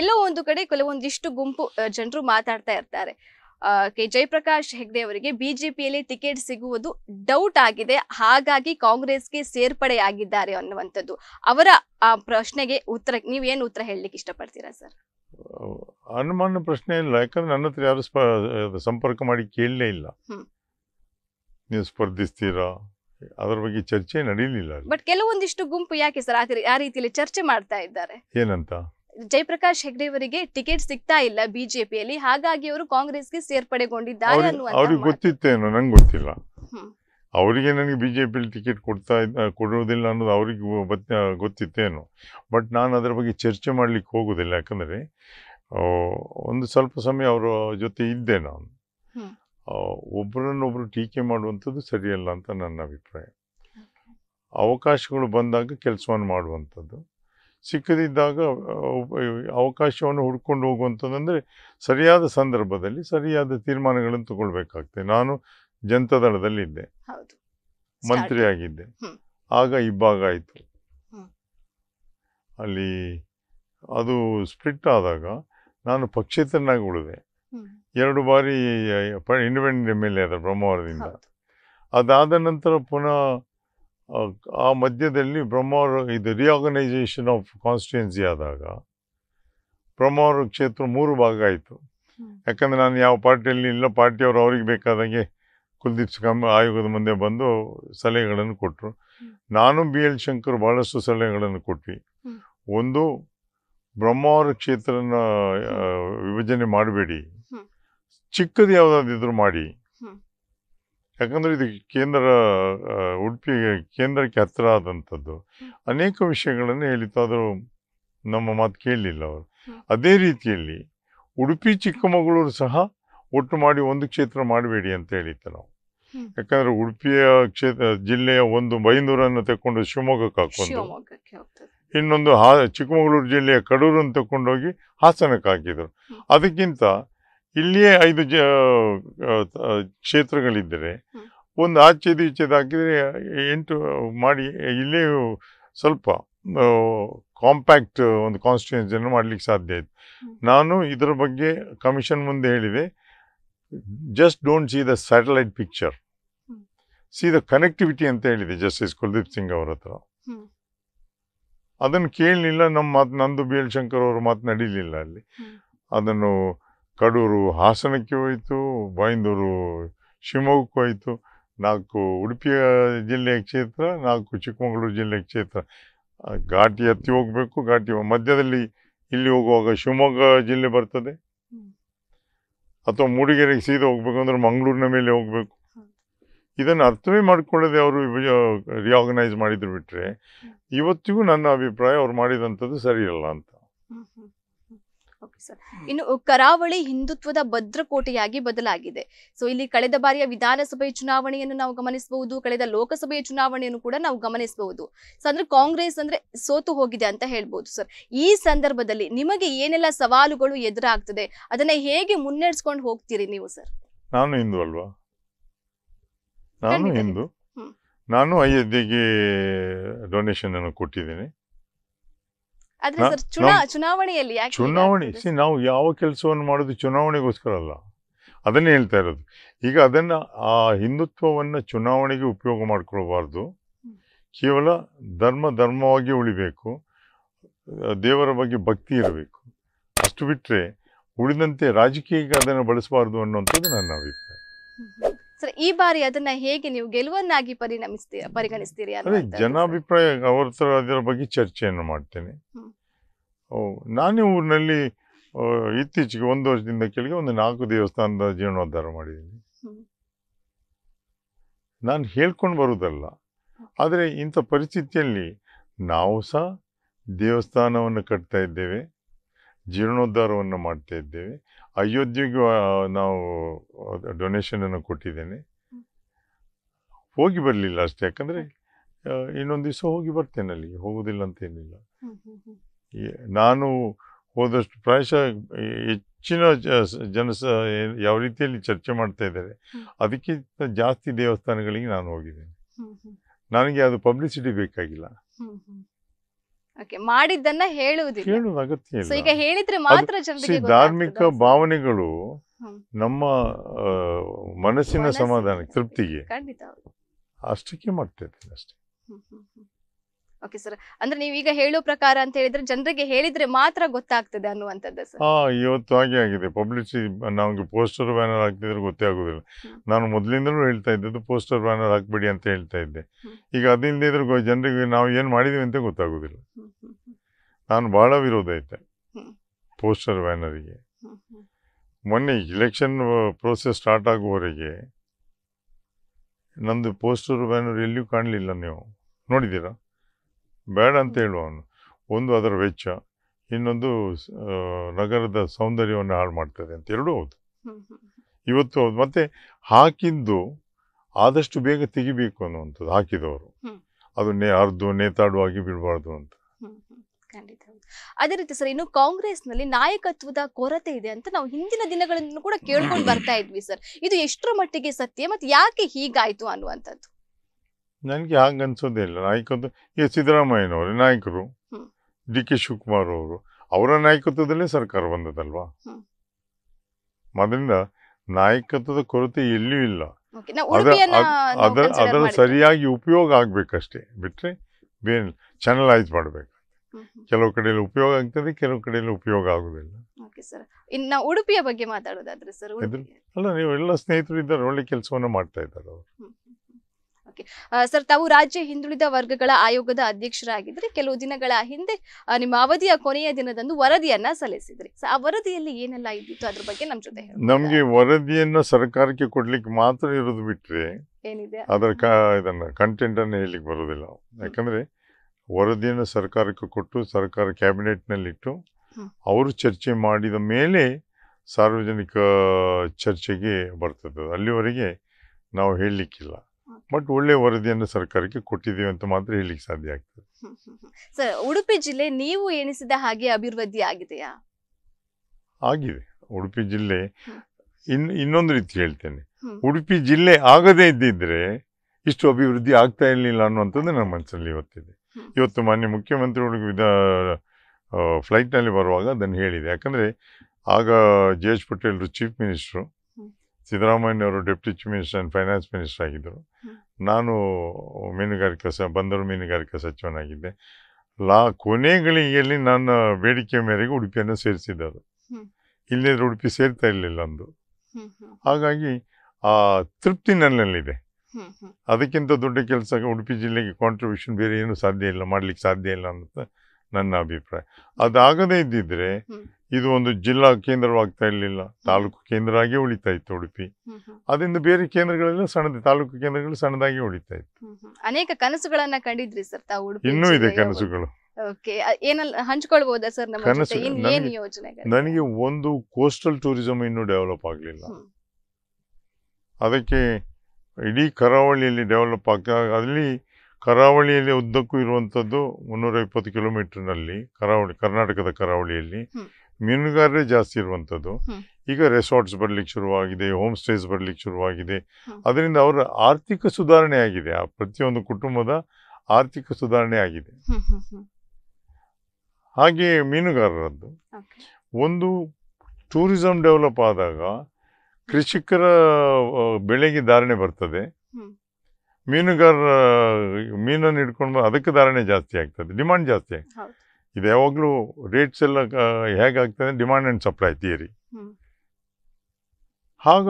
ಎಲ್ಲೋ ಒಂದು ಕಡೆ ಕೆಲವೊಂದಿಷ್ಟು ಗುಂಪು ಜನರು ಮಾತಾಡ್ತಾ ಇರ್ತಾರೆ ಕೆ ಜಯಪ್ರಕಾಶ್ ಹೆಗ್ಡೆ ಅವರಿಗೆ ಬಿಜೆಪಿಯಲ್ಲಿ ಟಿಕೆಟ್ ಸಿಗುವುದು ಡೌಟ್ ಆಗಿದೆ ಹಾಗಾಗಿ ಕಾಂಗ್ರೆಸ್ಗೆ ಸೇರ್ಪಡೆ ಆಗಿದ್ದಾರೆ ಅನ್ನುವಂಥದ್ದು ಅವರ ಆ ಪ್ರಶ್ನೆಗೆ ಉತ್ತರ ನೀವು ಏನು ಉತ್ತರ ಹೇಳಲಿಕ್ಕೆ ಇಷ್ಟಪಡ್ತೀರಾ ಸರ್ ಅನುಮಾನ ಪ್ರಶ್ನೆ ಇಲ್ಲ ಯಾಕಂದ್ರೆ ನನ್ನ ಹತ್ರ ಯಾರು ಸಂಪರ್ಕ ಮಾಡಿ ಕೇಳಲೇ ಇಲ್ಲ ನೀವು ಸ್ಪರ್ಧಿಸ್ತೀರಾ ಅದರ ಬಗ್ಗೆ ಚರ್ಚೆ ನಡೀಲಿಲ್ಲ ಬಟ್ ಕೆಲವೊಂದಿಷ್ಟು ಗುಂಪು ಯಾಕೆ ಸರ್ ಆ ರೀತಿಯಲ್ಲಿ ಚರ್ಚೆ ಮಾಡ್ತಾ ಇದ್ದಾರೆ ಏನಂತ ಜಯಪ್ರಕಾಶ್ ಹೆಗ್ಡೆ ಅವರಿಗೆ ಟಿಕೆಟ್ ಸಿಗ್ತಾ ಇಲ್ಲ ಬಿಜೆಪಿಯಲ್ಲಿ ಹಾಗಾಗಿ ಅವರು ಕಾಂಗ್ರೆಸ್ಗೆ ಸೇರ್ಪಡೆಗೊಂಡಿದ್ದಾರೆ ಅವ್ರಿಗೆ ಗೊತ್ತಿತ್ತೇನೋ ನಂಗೆ ಗೊತ್ತಿಲ್ಲ ಅವರಿಗೆ ನನಗೆ ಬಿ ಜೆ ಟಿಕೆಟ್ ಕೊಡ್ತಾ ಕೊಡೋದಿಲ್ಲ ಅನ್ನೋದು ಅವ್ರಿಗೆ ಗೊತ್ತಿತ್ತೇನು ಬಟ್ ನಾನು ಅದರ ಬಗ್ಗೆ ಚರ್ಚೆ ಮಾಡಲಿಕ್ಕೆ ಹೋಗೋದಿಲ್ಲ ಯಾಕಂದರೆ ಒಂದು ಸ್ವಲ್ಪ ಸಮಯ ಅವರ ಜೊತೆ ಇದ್ದೆ ನಾನು ಒಬ್ಬರನ್ನೊಬ್ಬರು ಟೀಕೆ ಮಾಡುವಂಥದ್ದು ಸರಿಯಲ್ಲ ಅಂತ ನನ್ನ ಅಭಿಪ್ರಾಯ ಅವಕಾಶಗಳು ಬಂದಾಗ ಕೆಲಸವನ್ನು ಮಾಡುವಂಥದ್ದು ಸಿಕ್ಕದಿದ್ದಾಗ ಅವಕಾಶವನ್ನು ಹುಡ್ಕೊಂಡು ಹೋಗುವಂಥದ್ದಂದರೆ ಸರಿಯಾದ ಸಂದರ್ಭದಲ್ಲಿ ಸರಿಯಾದ ತೀರ್ಮಾನಗಳನ್ನು ತಗೊಳ್ಬೇಕಾಗ್ತದೆ ನಾನು ಜನತಾದಳದಲ್ಲಿದ್ದೆ ಮಂತ್ರಿಯಾಗಿದ್ದೆ ಆಗ ಇಬ್ಬಾಗ ಆಯಿತು ಅಲ್ಲಿ ಅದು ಸ್ಪ್ಲಿಟ್ ಆದಾಗ ನಾನು ಪಕ್ಷೇತರನಾಗಿ ಉಳಿದೆ ಎರಡು ಬಾರಿ ಇಂಡಿಪೆಂಡೆಂಟ್ ಎಮ್ ಎಲ್ ಎ ಆದ ಬ್ರಹ್ಮವಾರದಿಂದ ಅದಾದ ನಂತರ ಪುನಃ ಆ ಮಧ್ಯದಲ್ಲಿ ಬ್ರಹ್ಮಾವರ ಇದು ರಿಆರ್ಗನೈಸೇಷನ್ ಆಫ್ ಕಾನ್ಸ್ಟಿಟ್ಯೂನ್ಸಿ ಆದಾಗ ಬ್ರಹ್ಮಾವರ ಕ್ಷೇತ್ರ ಮೂರು ಭಾಗ ಆಯಿತು ಯಾಕಂದರೆ ನಾನು ಯಾವ ಪಾರ್ಟಿಯಲ್ಲಿ ಇಲ್ಲ ಪಾರ್ಟಿಯವರು ಅವ್ರಿಗೆ ಬೇಕಾದಂಗೆ ಕುಲ್ದೀಪ್ ಸಿಂಗ್ ಆಯೋಗದ ಮುಂದೆ ಬಂದು ಸಲಹೆಗಳನ್ನು ಕೊಟ್ಟರು ನಾನು ಬಿ ಎಲ್ ಶಂಕರ್ ಭಾಳಷ್ಟು ಸಲಹೆಗಳನ್ನು ಕೊಟ್ವಿ ಒಂದು ಬ್ರಹ್ಮಾವರ ಕ್ಷೇತ್ರನ ವಿಭಜನೆ ಮಾಡಬೇಡಿ ಚಿಕ್ಕದು ಯಾವುದಾದ್ರೂ ಮಾಡಿ ಯಾಕಂದರೆ ಇದು ಕೇಂದ್ರ ಉಡುಪಿ ಕೇಂದ್ರಕ್ಕೆ ಹತ್ತಿರ ಆದಂಥದ್ದು ಅನೇಕ ವಿಷಯಗಳನ್ನು ಹೇಳಿತಾದರೂ ನಮ್ಮ ಮಾತು ಕೇಳಲಿಲ್ಲ ಅವರು ಅದೇ ರೀತಿಯಲ್ಲಿ ಉಡುಪಿ ಚಿಕ್ಕಮಗಳೂರು ಸಹ ಒಟ್ಟು ಮಾಡಿ ಒಂದು ಕ್ಷೇತ್ರ ಮಾಡಬೇಡಿ ಅಂತ ಹೇಳಿತ್ತು ನಾವು ಯಾಕಂದರೆ ಉಡುಪಿಯ ಕ್ಷೇತ್ರ ಜಿಲ್ಲೆಯ ಒಂದು ಬೈಂದೂರನ್ನು ತಗೊಂಡು ಶಿವಮೊಗ್ಗಕ್ಕೆ ಹಾಕೊಂಡು ಇನ್ನೊಂದು ಹಾ ಚಿಕ್ಕಮಗಳೂರು ಜಿಲ್ಲೆಯ ಕಡೂರನ್ನು ತಗೊಂಡೋಗಿ ಹಾಸನಕ್ಕೆ ಹಾಕಿದರು ಅದಕ್ಕಿಂತ ಇಲ್ಲಿಯೇ ಐದು ಜ ಕ್ಷೇತ್ರಗಳಿದ್ದರೆ ಒಂದು ಆಚೆದು ಈಚೆದು ಹಾಕಿದರೆ ಎಂಟು ಮಾಡಿ ಇಲ್ಲೇ ಸ್ವಲ್ಪ ಕಾಂಪ್ಯಾಕ್ಟ್ ಒಂದು ಕಾನ್ಸ್ಟಿಟ್ಯೂನ್ಸಿಯನ್ನು ಮಾಡಲಿಕ್ಕೆ ಸಾಧ್ಯ ಆಯಿತು ನಾನು ಇದರ ಬಗ್ಗೆ ಕಮಿಷನ್ ಮುಂದೆ ಹೇಳಿದೆ just don't see the satellite picture see the connectivity ಅಂತ ಹೇಳಿದೆ ಜಸ್ಟಿಸ್ ಕುಲ್ದೀಪ್ ಸಿಂಗ್ ಅವರ ಹತ್ರ ಅದನ್ನು ಕೇಳಲಿಲ್ಲ ನಮ್ಮ ಮಾತು ನಂದು ಶಂಕರ್ ಅವರು ಮಾತು ನಡೀಲಿಲ್ಲ ಅಲ್ಲಿ ಅದನ್ನು ಕಡೂರು ಹಾಸನಕ್ಕೆ ಹೋಯಿತು ಬೈಂದೂರು ಶಿವಮೊಗ್ಗಕ್ಕೆ ಹೋಯಿತು ನಾಲ್ಕು ಉಡುಪಿಯ ಜಿಲ್ಲೆಯ ಕ್ಷೇತ್ರ ನಾಲ್ಕು ಚಿಕ್ಕಮಗಳೂರು ಜಿಲ್ಲೆಯ ಕ್ಷೇತ್ರ ಘಾಟಿ ಹತ್ತಿ ಹೋಗಬೇಕು ಘಾಟಿ ಮಧ್ಯದಲ್ಲಿ ಇಲ್ಲಿ ಹೋಗುವಾಗ ಶಿವಮೊಗ್ಗ ಜಿಲ್ಲೆ ಬರ್ತದೆ ಅಥವಾ ಮೂಡಿಗೆರೆಗೆ ಸೀದಾ ಹೋಗಬೇಕು ಅಂದರೆ ಮಂಗಳೂರಿನ ಮೇಲೆ ಹೋಗಬೇಕು ಇದನ್ನು ಅರ್ಥವೇ ಮಾಡಿಕೊಳ್ಳದೆ ಅವರು ರಿಆರ್ಗನೈಸ್ ಮಾಡಿದ್ರು ಬಿಟ್ಟರೆ ಇವತ್ತಿಗೂ ನನ್ನ ಅಭಿಪ್ರಾಯ ಅವ್ರು ಮಾಡಿದಂಥದ್ದು ಸರಿಯಲ್ಲ ಅಂತ ಸರ್ ಇನ್ನು ಕರಾವಳಿ ಹಿಂದುತ್ವದ ಭದ್ರಕೋಟೆಯಾಗಿ ಬದಲಾಗಿದೆ ಸೊ ಇಲ್ಲಿ ಕಳೆದ ಬಾರಿಯ ವಿಧಾನಸಭೆ ಚುನಾವಣೆಯನ್ನು ನಾವು ಗಮನಿಸಬಹುದು ಕಳೆದ ಲೋಕಸಭೆಯ ಚುನಾವಣೆಯನ್ನು ಕೂಡ ನಾವು ಗಮನಿಸಬಹುದು ಸೊ ಅಂದ್ರೆ ಕಾಂಗ್ರೆಸ್ ಅಂದ್ರೆ ಸೋತು ಹೋಗಿದೆ ಅಂತ ಹೇಳ್ಬಹುದು ಸರ್ ಈ ಸಂದರ್ಭದಲ್ಲಿ ನಿಮಗೆ ಏನೆಲ್ಲ ಸವಾಲುಗಳು ಎದುರಾಗ್ತದೆ ಅದನ್ನ ಹೇಗೆ ಮುನ್ನಡೆಸ್ಕೊಂಡು ಹೋಗ್ತೀರಿ ನೀವು ಸರ್ ನಾನು ಹಿಂದೂ ಅಲ್ವಾ ನಾನು ಹಿಂದೂ ನಾನು ಐ ಡೊನೇಷನ್ ಅನ್ನು ಕೊಟ್ಟಿದ್ದೀನಿ ಚುನಾವಣೆಯಲ್ಲಿ ಚುನಾವಣೆ ಸಿ ನಾವು ಯಾವ ಕೆಲಸವನ್ನು ಮಾಡೋದು ಚುನಾವಣೆಗೋಸ್ಕರ ಅಲ್ಲ ಅದನ್ನೇ ಹೇಳ್ತಾ ಇರೋದು ಈಗ ಅದನ್ನು ಆ ಹಿಂದುತ್ವವನ್ನು ಚುನಾವಣೆಗೆ ಉಪಯೋಗ ಮಾಡ್ಕೊಳ್ಬಾರ್ದು ಕೇವಲ ಧರ್ಮ ಧರ್ಮವಾಗಿ ಉಳಿಬೇಕು ದೇವರ ಬಗ್ಗೆ ಭಕ್ತಿ ಇರಬೇಕು ಅಷ್ಟು ಬಿಟ್ಟರೆ ಉಳಿದಂತೆ ರಾಜಕೀಯಕ್ಕೆ ಅದನ್ನು ಬಳಸಬಾರ್ದು ಅನ್ನುವಂಥದ್ದು ನನ್ನ ಅಭಿಪ್ರಾಯ ಸರ್ ಈ ಬಾರಿ ಅದನ್ನ ಹೇಗೆ ನೀವು ಗೆಲುವನ್ನಾಗಿ ಪರಿಣಮಿಸ್ತೀರ ಪರಿಗಣಿಸ್ತೀರಿ ಜನಾಭಿಪ್ರಾಯ ಅವ್ರ ಅದರ ಬಗ್ಗೆ ಚರ್ಚೆಯನ್ನು ಮಾಡ್ತೇನೆ ನಾನೇ ಊರಿನಲ್ಲಿ ಇತ್ತೀಚೆಗೆ ಒಂದು ವರ್ಷದಿಂದ ಕೆಳಗೆ ಒಂದು ನಾಲ್ಕು ದೇವಸ್ಥಾನದ ಜೀರ್ಣೋದ್ಧಾರ ಮಾಡಿದ್ದೀನಿ ನಾನು ಹೇಳ್ಕೊಂಡು ಬರುವುದಲ್ಲ ಆದರೆ ಇಂಥ ಪರಿಸ್ಥಿತಿಯಲ್ಲಿ ನಾವು ಸಹ ದೇವಸ್ಥಾನವನ್ನು ಕಟ್ತಾ ಇದ್ದೇವೆ ಜೀರ್ಣೋದ್ಧಾರವನ್ನು ಮಾಡ್ತಾ ಇದ್ದೇವೆ ಅಯೋಧ್ಯೆಗೂ ನಾವು ಡೊನೇಷನ್ ಅನ್ನು ಕೊಟ್ಟಿದ್ದೇನೆ ಹೋಗಿ ಬರಲಿಲ್ಲ ಅಷ್ಟೇ ಯಾಕಂದರೆ ಇನ್ನೊಂದು ದಿವಸ ಹೋಗಿ ಬರ್ತೇನೆ ಅಲ್ಲಿಗೆ ಹೋಗುದಿಲ್ಲ ಅಂತೇನಿಲ್ಲ ನಾನು ಹೋದಷ್ಟು ಪ್ರಾಯಶಃ ಹೆಚ್ಚಿನ ಜನಸ ಯಾವ ರೀತಿಯಲ್ಲಿ ಚರ್ಚೆ ಮಾಡ್ತಾ ಇದ್ದಾರೆ ಅದಕ್ಕಿಂತ ಜಾಸ್ತಿ ದೇವಸ್ಥಾನಗಳಿಗೆ ನಾನು ಹೋಗಿದ್ದೇನೆ ನನಗೆ ಅದು ಪಬ್ಲಿಸಿಟಿ ಬೇಕಾಗಿಲ್ಲ ಓಕೆ ಮಾಡಿದ್ದನ್ನ ಹೇಳುವುದಿಲ್ಲ ಹೇಳುವ ಅಗತ್ಯ ಈಗ ಹೇಳಿದ್ರೆ ಮಾತ್ರ See, ಧಾರ್ಮಿಕ ಭಾವನೆಗಳು ನಮ್ಮ ಮನಸ್ಸಿನ ಸಮಾಧಾನ ತೃಪ್ತಿಗೆ ಖಂಡಿತ ಅಷ್ಟಕ್ಕೆ ಮಾಡ್ತಿರ್ತೀನಿ ಅಷ್ಟೇ ಓಕೆ ಸರ್ ಅಂದ್ರೆ ನೀವೀಗ ಹೇಳೋ ಪ್ರಕಾರ ಅಂತ ಹೇಳಿದ್ರೆ ಜನರಿಗೆ ಹೇಳಿದ್ರೆ ಮಾತ್ರ ಗೊತ್ತಾಗ್ತದೆ ಅನ್ನುವಂಥದ್ದು ಸರ್ ಹಾ ಇವತ್ತು ಹಾಗೆ ಆಗಿದೆ ಪಬ್ಲಿಸಿಟಿ ನಮಗೆ ಪೋಸ್ಟರ್ ಬ್ಯಾನರ್ ಹಾಕ್ತಿದ್ರೆ ಗೊತ್ತೇ ಆಗೋದಿಲ್ಲ ನಾನು ಮೊದಲಿಂದಲೂ ಹೇಳ್ತಾ ಇದ್ದದ್ದು ಪೋಸ್ಟರ್ ಬ್ಯಾನರ್ ಹಾಕ್ಬೇಡಿ ಅಂತ ಹೇಳ್ತಾ ಇದ್ದೆ ಈಗ ಅದಿಲ್ಲದೆ ಇದ್ರೆ ಜನರಿಗೆ ನಾವು ಏನು ಮಾಡಿದೀವಿ ಅಂತ ಗೊತ್ತಾಗೋದಿಲ್ಲ ನಾನು ಬಹಳ ವಿರೋಧ ಐತೆ ಪೋಸ್ಟರ್ ಬ್ಯಾನರಿಗೆ ಮೊನ್ನೆ ಎಲೆಕ್ಷನ್ ಪ್ರೋಸೆಸ್ ಸ್ಟಾರ್ಟ್ ಆಗುವವರೆಗೆ ನಂದು ಪೋಸ್ಟರ್ ಬ್ಯಾನರ್ ಎಲ್ಲಿಯೂ ಕಾಣಲಿಲ್ಲ ನೀವು ನೋಡಿದ್ದೀರಾ ಬೇಡ ಅಂತ ಹೇಳುವನು ಒಂದು ಅದರ ವೆಚ್ಚ ಇನ್ನೊಂದು ನಗರದ ಸೌಂದರ್ಯವನ್ನು ಹಾಳು ಮಾಡ್ತದೆ ಅಂತ ಎರಡೂ ಹೌದು ಇವತ್ತು ಹೌದು ಮತ್ತೆ ಹಾಕಿದ್ದು ಆದಷ್ಟು ಬೇಗ ತೆಗಿಬೇಕು ಅನ್ನುವಂಥದ್ದು ಹಾಕಿದವರು ಅದು ನೇ ಅರ್ಧ ನೇತಾಡುವಾಗಿ ಬಿಡಬಾರ್ದು ಅಂತ ಖಂಡಿತ ಅದೇ ರೀತಿ ಸರ್ ಇನ್ನು ಕಾಂಗ್ರೆಸ್ ನಲ್ಲಿ ನಾಯಕತ್ವದ ಕೊರತೆ ಇದೆ ಅಂತ ನಾವು ಹಿಂದಿನ ದಿನಗಳನ್ನು ಕೂಡ ಕೇಳ್ಕೊಂಡು ಬರ್ತಾ ಇದ್ವಿ ಸರ್ ಇದು ಎಷ್ಟರ ಮಟ್ಟಿಗೆ ಸತ್ಯ ಮತ್ತೆ ಯಾಕೆ ಹೀಗಾಯ್ತು ಅನ್ನುವಂಥದ್ದು ನನಗೆ ಹಾಗೆ ಇಲ್ಲ ನಾಯಕತ್ವ ಈಗ ಸಿದ್ದರಾಮಯ್ಯನವರು ನಾಯಕರು ಡಿ ಕೆ ಶಿವಕುಮಾರ್ ಅವರು ಅವರ ನಾಯಕತ್ವದಲ್ಲೇ ಸರ್ಕಾರ ಬಂದದಲ್ವಾ ಅದರಿಂದ ನಾಯಕತ್ವದ ಕೊರತೆ ಎಲ್ಲೂ ಇಲ್ಲ ಅದರ ಅದರ ಸರಿಯಾಗಿ ಉಪಯೋಗ ಆಗ್ಬೇಕಷ್ಟೇ ಬಿಟ್ಟರೆ ಬೇನ್ ಚಾನಲೈಸ್ ಮಾಡಬೇಕು ಕೆಲವು ಕಡೆಯಲ್ಲಿ ಉಪಯೋಗ ಆಗ್ತದೆ ಕೆಲವು ಕಡೆಯಲ್ಲಿ ಉಪಯೋಗ ಆಗುದಿಲ್ಲ ಇನ್ನು ಉಡುಪಿಯ ಬಗ್ಗೆ ಮಾತಾಡೋದಾದ್ರೆ ಸರ್ ಅಲ್ಲ ನೀವು ಎಲ್ಲ ಸ್ನೇಹಿತರು ಇದ್ದಾರೆ ಒಳ್ಳೆ ಕೆಲಸವನ್ನು ಮಾಡ್ತಾ ಇದ್ದಾರೆ ಅವರು ಓಕೆ ಸರ್ ತಾವು ರಾಜ್ಯ ಹಿಂದುಳಿದ ವರ್ಗಗಳ ಆಯೋಗದ ಅಧ್ಯಕ್ಷರಾಗಿದ್ರೆ ಕೆಲವು ದಿನಗಳ ಹಿಂದೆ ನಿಮ್ಮ ಅವಧಿಯ ಕೊನೆಯ ದಿನದಂದು ವರದಿಯನ್ನ ಸಲ್ಲಿಸಿದ್ರಿ ಆ ವರದಿಯಲ್ಲಿ ಏನೆಲ್ಲ ಇದ್ದಿತ್ತು ಅದ್ರ ಬಗ್ಗೆ ನಮ್ಮ ಜೊತೆ ನಮಗೆ ವರದಿಯನ್ನು ಸರ್ಕಾರಕ್ಕೆ ಕೊಡ್ಲಿಕ್ಕೆ ಮಾತ್ರ ಇರೋದು ಬಿಟ್ರೆ ಅದರ ಇದನ್ನ ಕಂಟೆಂಟ್ ಅನ್ನು ಹೇಳಲಿಕ್ಕೆ ಬರೋದಿಲ್ಲ ಯಾಕಂದ್ರೆ ವರದಿಯನ್ನು ಸರ್ಕಾರಕ್ಕೆ ಕೊಟ್ಟು ಸರ್ಕಾರ ಕ್ಯಾಬಿನೆಟ್ನಲ್ಲಿಟ್ಟು ಅವರು ಚರ್ಚೆ ಮಾಡಿದ ಮೇಲೆ ಸಾರ್ವಜನಿಕ ಚರ್ಚೆಗೆ ಬರ್ತದೆ ಅಲ್ಲಿವರೆಗೆ ನಾವು ಹೇಳಲಿಕ್ಕಿಲ್ಲ ಬಟ್ ಒಳ್ಳೆ ವರದಿಯನ್ನು ಸರ್ಕಾರಕ್ಕೆ ಕೊಟ್ಟಿದ್ದೀವಿ ಅಂತ ಮಾತ್ರ ಹೇಳಿಕ್ಕೆ ಸಾಧ್ಯ ಆಗ್ತದೆ ಸರ್ ಉಡುಪಿ ಜಿಲ್ಲೆ ನೀವು ಎಣಿಸಿದ ಹಾಗೆ ಅಭಿವೃದ್ಧಿ ಆಗಿದೆಯಾ ಆಗಿದೆ ಉಡುಪಿ ಜಿಲ್ಲೆ ಇನ್ ಇನ್ನೊಂದು ರೀತಿ ಹೇಳ್ತೇನೆ ಉಡುಪಿ ಜಿಲ್ಲೆ ಆಗದೇ ಇದ್ದಿದ್ರೆ ಇಷ್ಟು ಅಭಿವೃದ್ಧಿ ಆಗ್ತಾ ಇರಲಿಲ್ಲ ಅನ್ನುವಂಥದ್ದು ನನ್ನ ಮನಸ್ಸಲ್ಲಿ ಇವತ್ತಿದೆ ಇವತ್ತು ಮಾನ್ಯ ಮುಖ್ಯಮಂತ್ರಿಗಳಿಗೆ ವಿಧ ಫ್ಲೈಟ್ನಲ್ಲಿ ಬರುವಾಗ ಅದನ್ನು ಹೇಳಿದೆ ಯಾಕಂದರೆ ಆಗ ಜೆ ಎಚ್ ಪಟೇಲ್ರು ಚೀಫ್ ಮಿನಿಸ್ಟ್ರು ಸಿದ್ದರಾಮಯ್ಯ ಅವರು deputy chief minister and finance minister ಆಗಿದ್ದರು ನಾನು ಮೀನುಗಾರಿಕೆ ಸ ಬಂದರು ಮೀನುಗಾರಿಕೆ ಸಚಿವನಾಗಿದ್ದೆ ಲಾ ಕೊನೆಗಳಿಗೆಯಲ್ಲಿ ನನ್ನ ಬೇಡಿಕೆ ಮೇರೆಗೆ ಉಡುಪಿಯನ್ನು ಸೇರಿಸಿದ್ದರು ಇಲ್ಲದ್ರೆ ಉಡುಪಿ ಸೇರ್ತಾ ಇರಲಿಲ್ಲ ಅಂದು ಹಾಗಾಗಿ ಆ ತೃಪ್ತಿ ನನ್ನಲ್ಲಿದೆ ಅದಕ್ಕಿಂತ ದೊಡ್ಡ ಕೆಲಸ ಉಡುಪಿ ಜಿಲ್ಲೆಗೆ ಕಾಂಟ್ರಿಬ್ಯೂಷನ್ ಬೇರೆ ಏನು ಸಾಧ್ಯ ಇಲ್ಲ ಮಾಡ್ಲಿಕ್ಕೆ ಸಾಧ್ಯ ಇಲ್ಲ ಅಂತ ನನ್ನ ಅಭಿಪ್ರಾಯ ಅದಾಗದೇ ಇದ್ದಿದ್ರೆ ಇದು ಒಂದು ಜಿಲ್ಲಾ ಕೇಂದ್ರವಾಗ್ತಾ ಇರಲಿಲ್ಲ ತಾಲೂಕು ಕೇಂದ್ರ ಆಗಿ ಉಳಿತಾ ಇತ್ತು ಉಡುಪಿ ಅದರಿಂದ ಬೇರೆ ಕೇಂದ್ರಗಳೆಲ್ಲ ಸಣ್ಣದ ತಾಲೂಕು ಕೇಂದ್ರಗಳು ಸಣ್ಣದಾಗಿ ಉಳಿತಾ ಇತ್ತು ಅನೇಕ ಕನಸುಗಳನ್ನ ಕಂಡಿದ್ರಿ ಸರ್ ತಾವು ಇನ್ನೂ ಇದೆ ಕನಸುಗಳು ಹಂಚ್ಕೊಳ್ಬಹುದಾ ಸರ್ ನನಗೆ ಒಂದು ಕೋಸ್ಟಲ್ ಟೂರಿಸಂ ಇನ್ನೂ ಡೆವಲಪ್ ಆಗಲಿಲ್ಲ ಅದಕ್ಕೆ ಇಡೀ ಕರಾವಳಿಯಲ್ಲಿ ಡೆವಲಪ್ ಆಗ್ತಾ ಅಲ್ಲಿ ಕರಾವಳಿಯಲ್ಲಿ ಉದ್ದಕ್ಕೂ ಇರುವಂಥದ್ದು ಮುನ್ನೂರ ಇಪ್ಪತ್ತು ಕಿಲೋಮೀಟರ್ನಲ್ಲಿ ಕರಾವಳಿ ಕರ್ನಾಟಕದ ಕರಾವಳಿಯಲ್ಲಿ ಮೀನುಗಾರರೇ ಜಾಸ್ತಿ ಇರುವಂಥದ್ದು ಈಗ ರೆಸಾರ್ಟ್ಸ್ ಬರಲಿಕ್ಕೆ ಶುರುವಾಗಿದೆ ಹೋಮ್ ಸ್ಟೇಸ್ ಬರಲಿಕ್ಕೆ ಶುರುವಾಗಿದೆ ಅದರಿಂದ ಅವರ ಆರ್ಥಿಕ ಸುಧಾರಣೆ ಆಗಿದೆ ಆ ಪ್ರತಿಯೊಂದು ಕುಟುಂಬದ ಆರ್ಥಿಕ ಸುಧಾರಣೆ ಆಗಿದೆ ಹಾಗೆ ಮೀನುಗಾರರದ್ದು ಒಂದು ಟೂರಿಸಂ ಡೆವಲಪ್ ಆದಾಗ ಕೃಷಿಕರ ಬೆಳೆಗೆ ಧಾರಣೆ ಬರ್ತದೆ ಮೀನುಗಾರ ಮೀನನ್ನು ಹಿಡ್ಕೊಂಡು ಅದಕ್ಕೆ ಧಾರಣೆ ಜಾಸ್ತಿ ಆಗ್ತದೆ ಡಿಮಾಂಡ್ ಜಾಸ್ತಿ ಆಗ್ತದೆ ಇದು ಯಾವಾಗಲೂ ರೇಟ್ಸ್ ಎಲ್ಲ ಹೇಗಾಗ್ತದೆ ಡಿಮಾಂಡ್ ಆ್ಯಂಡ್ ಸಪ್ಲೈ ಥಿಯರಿ ಆಗ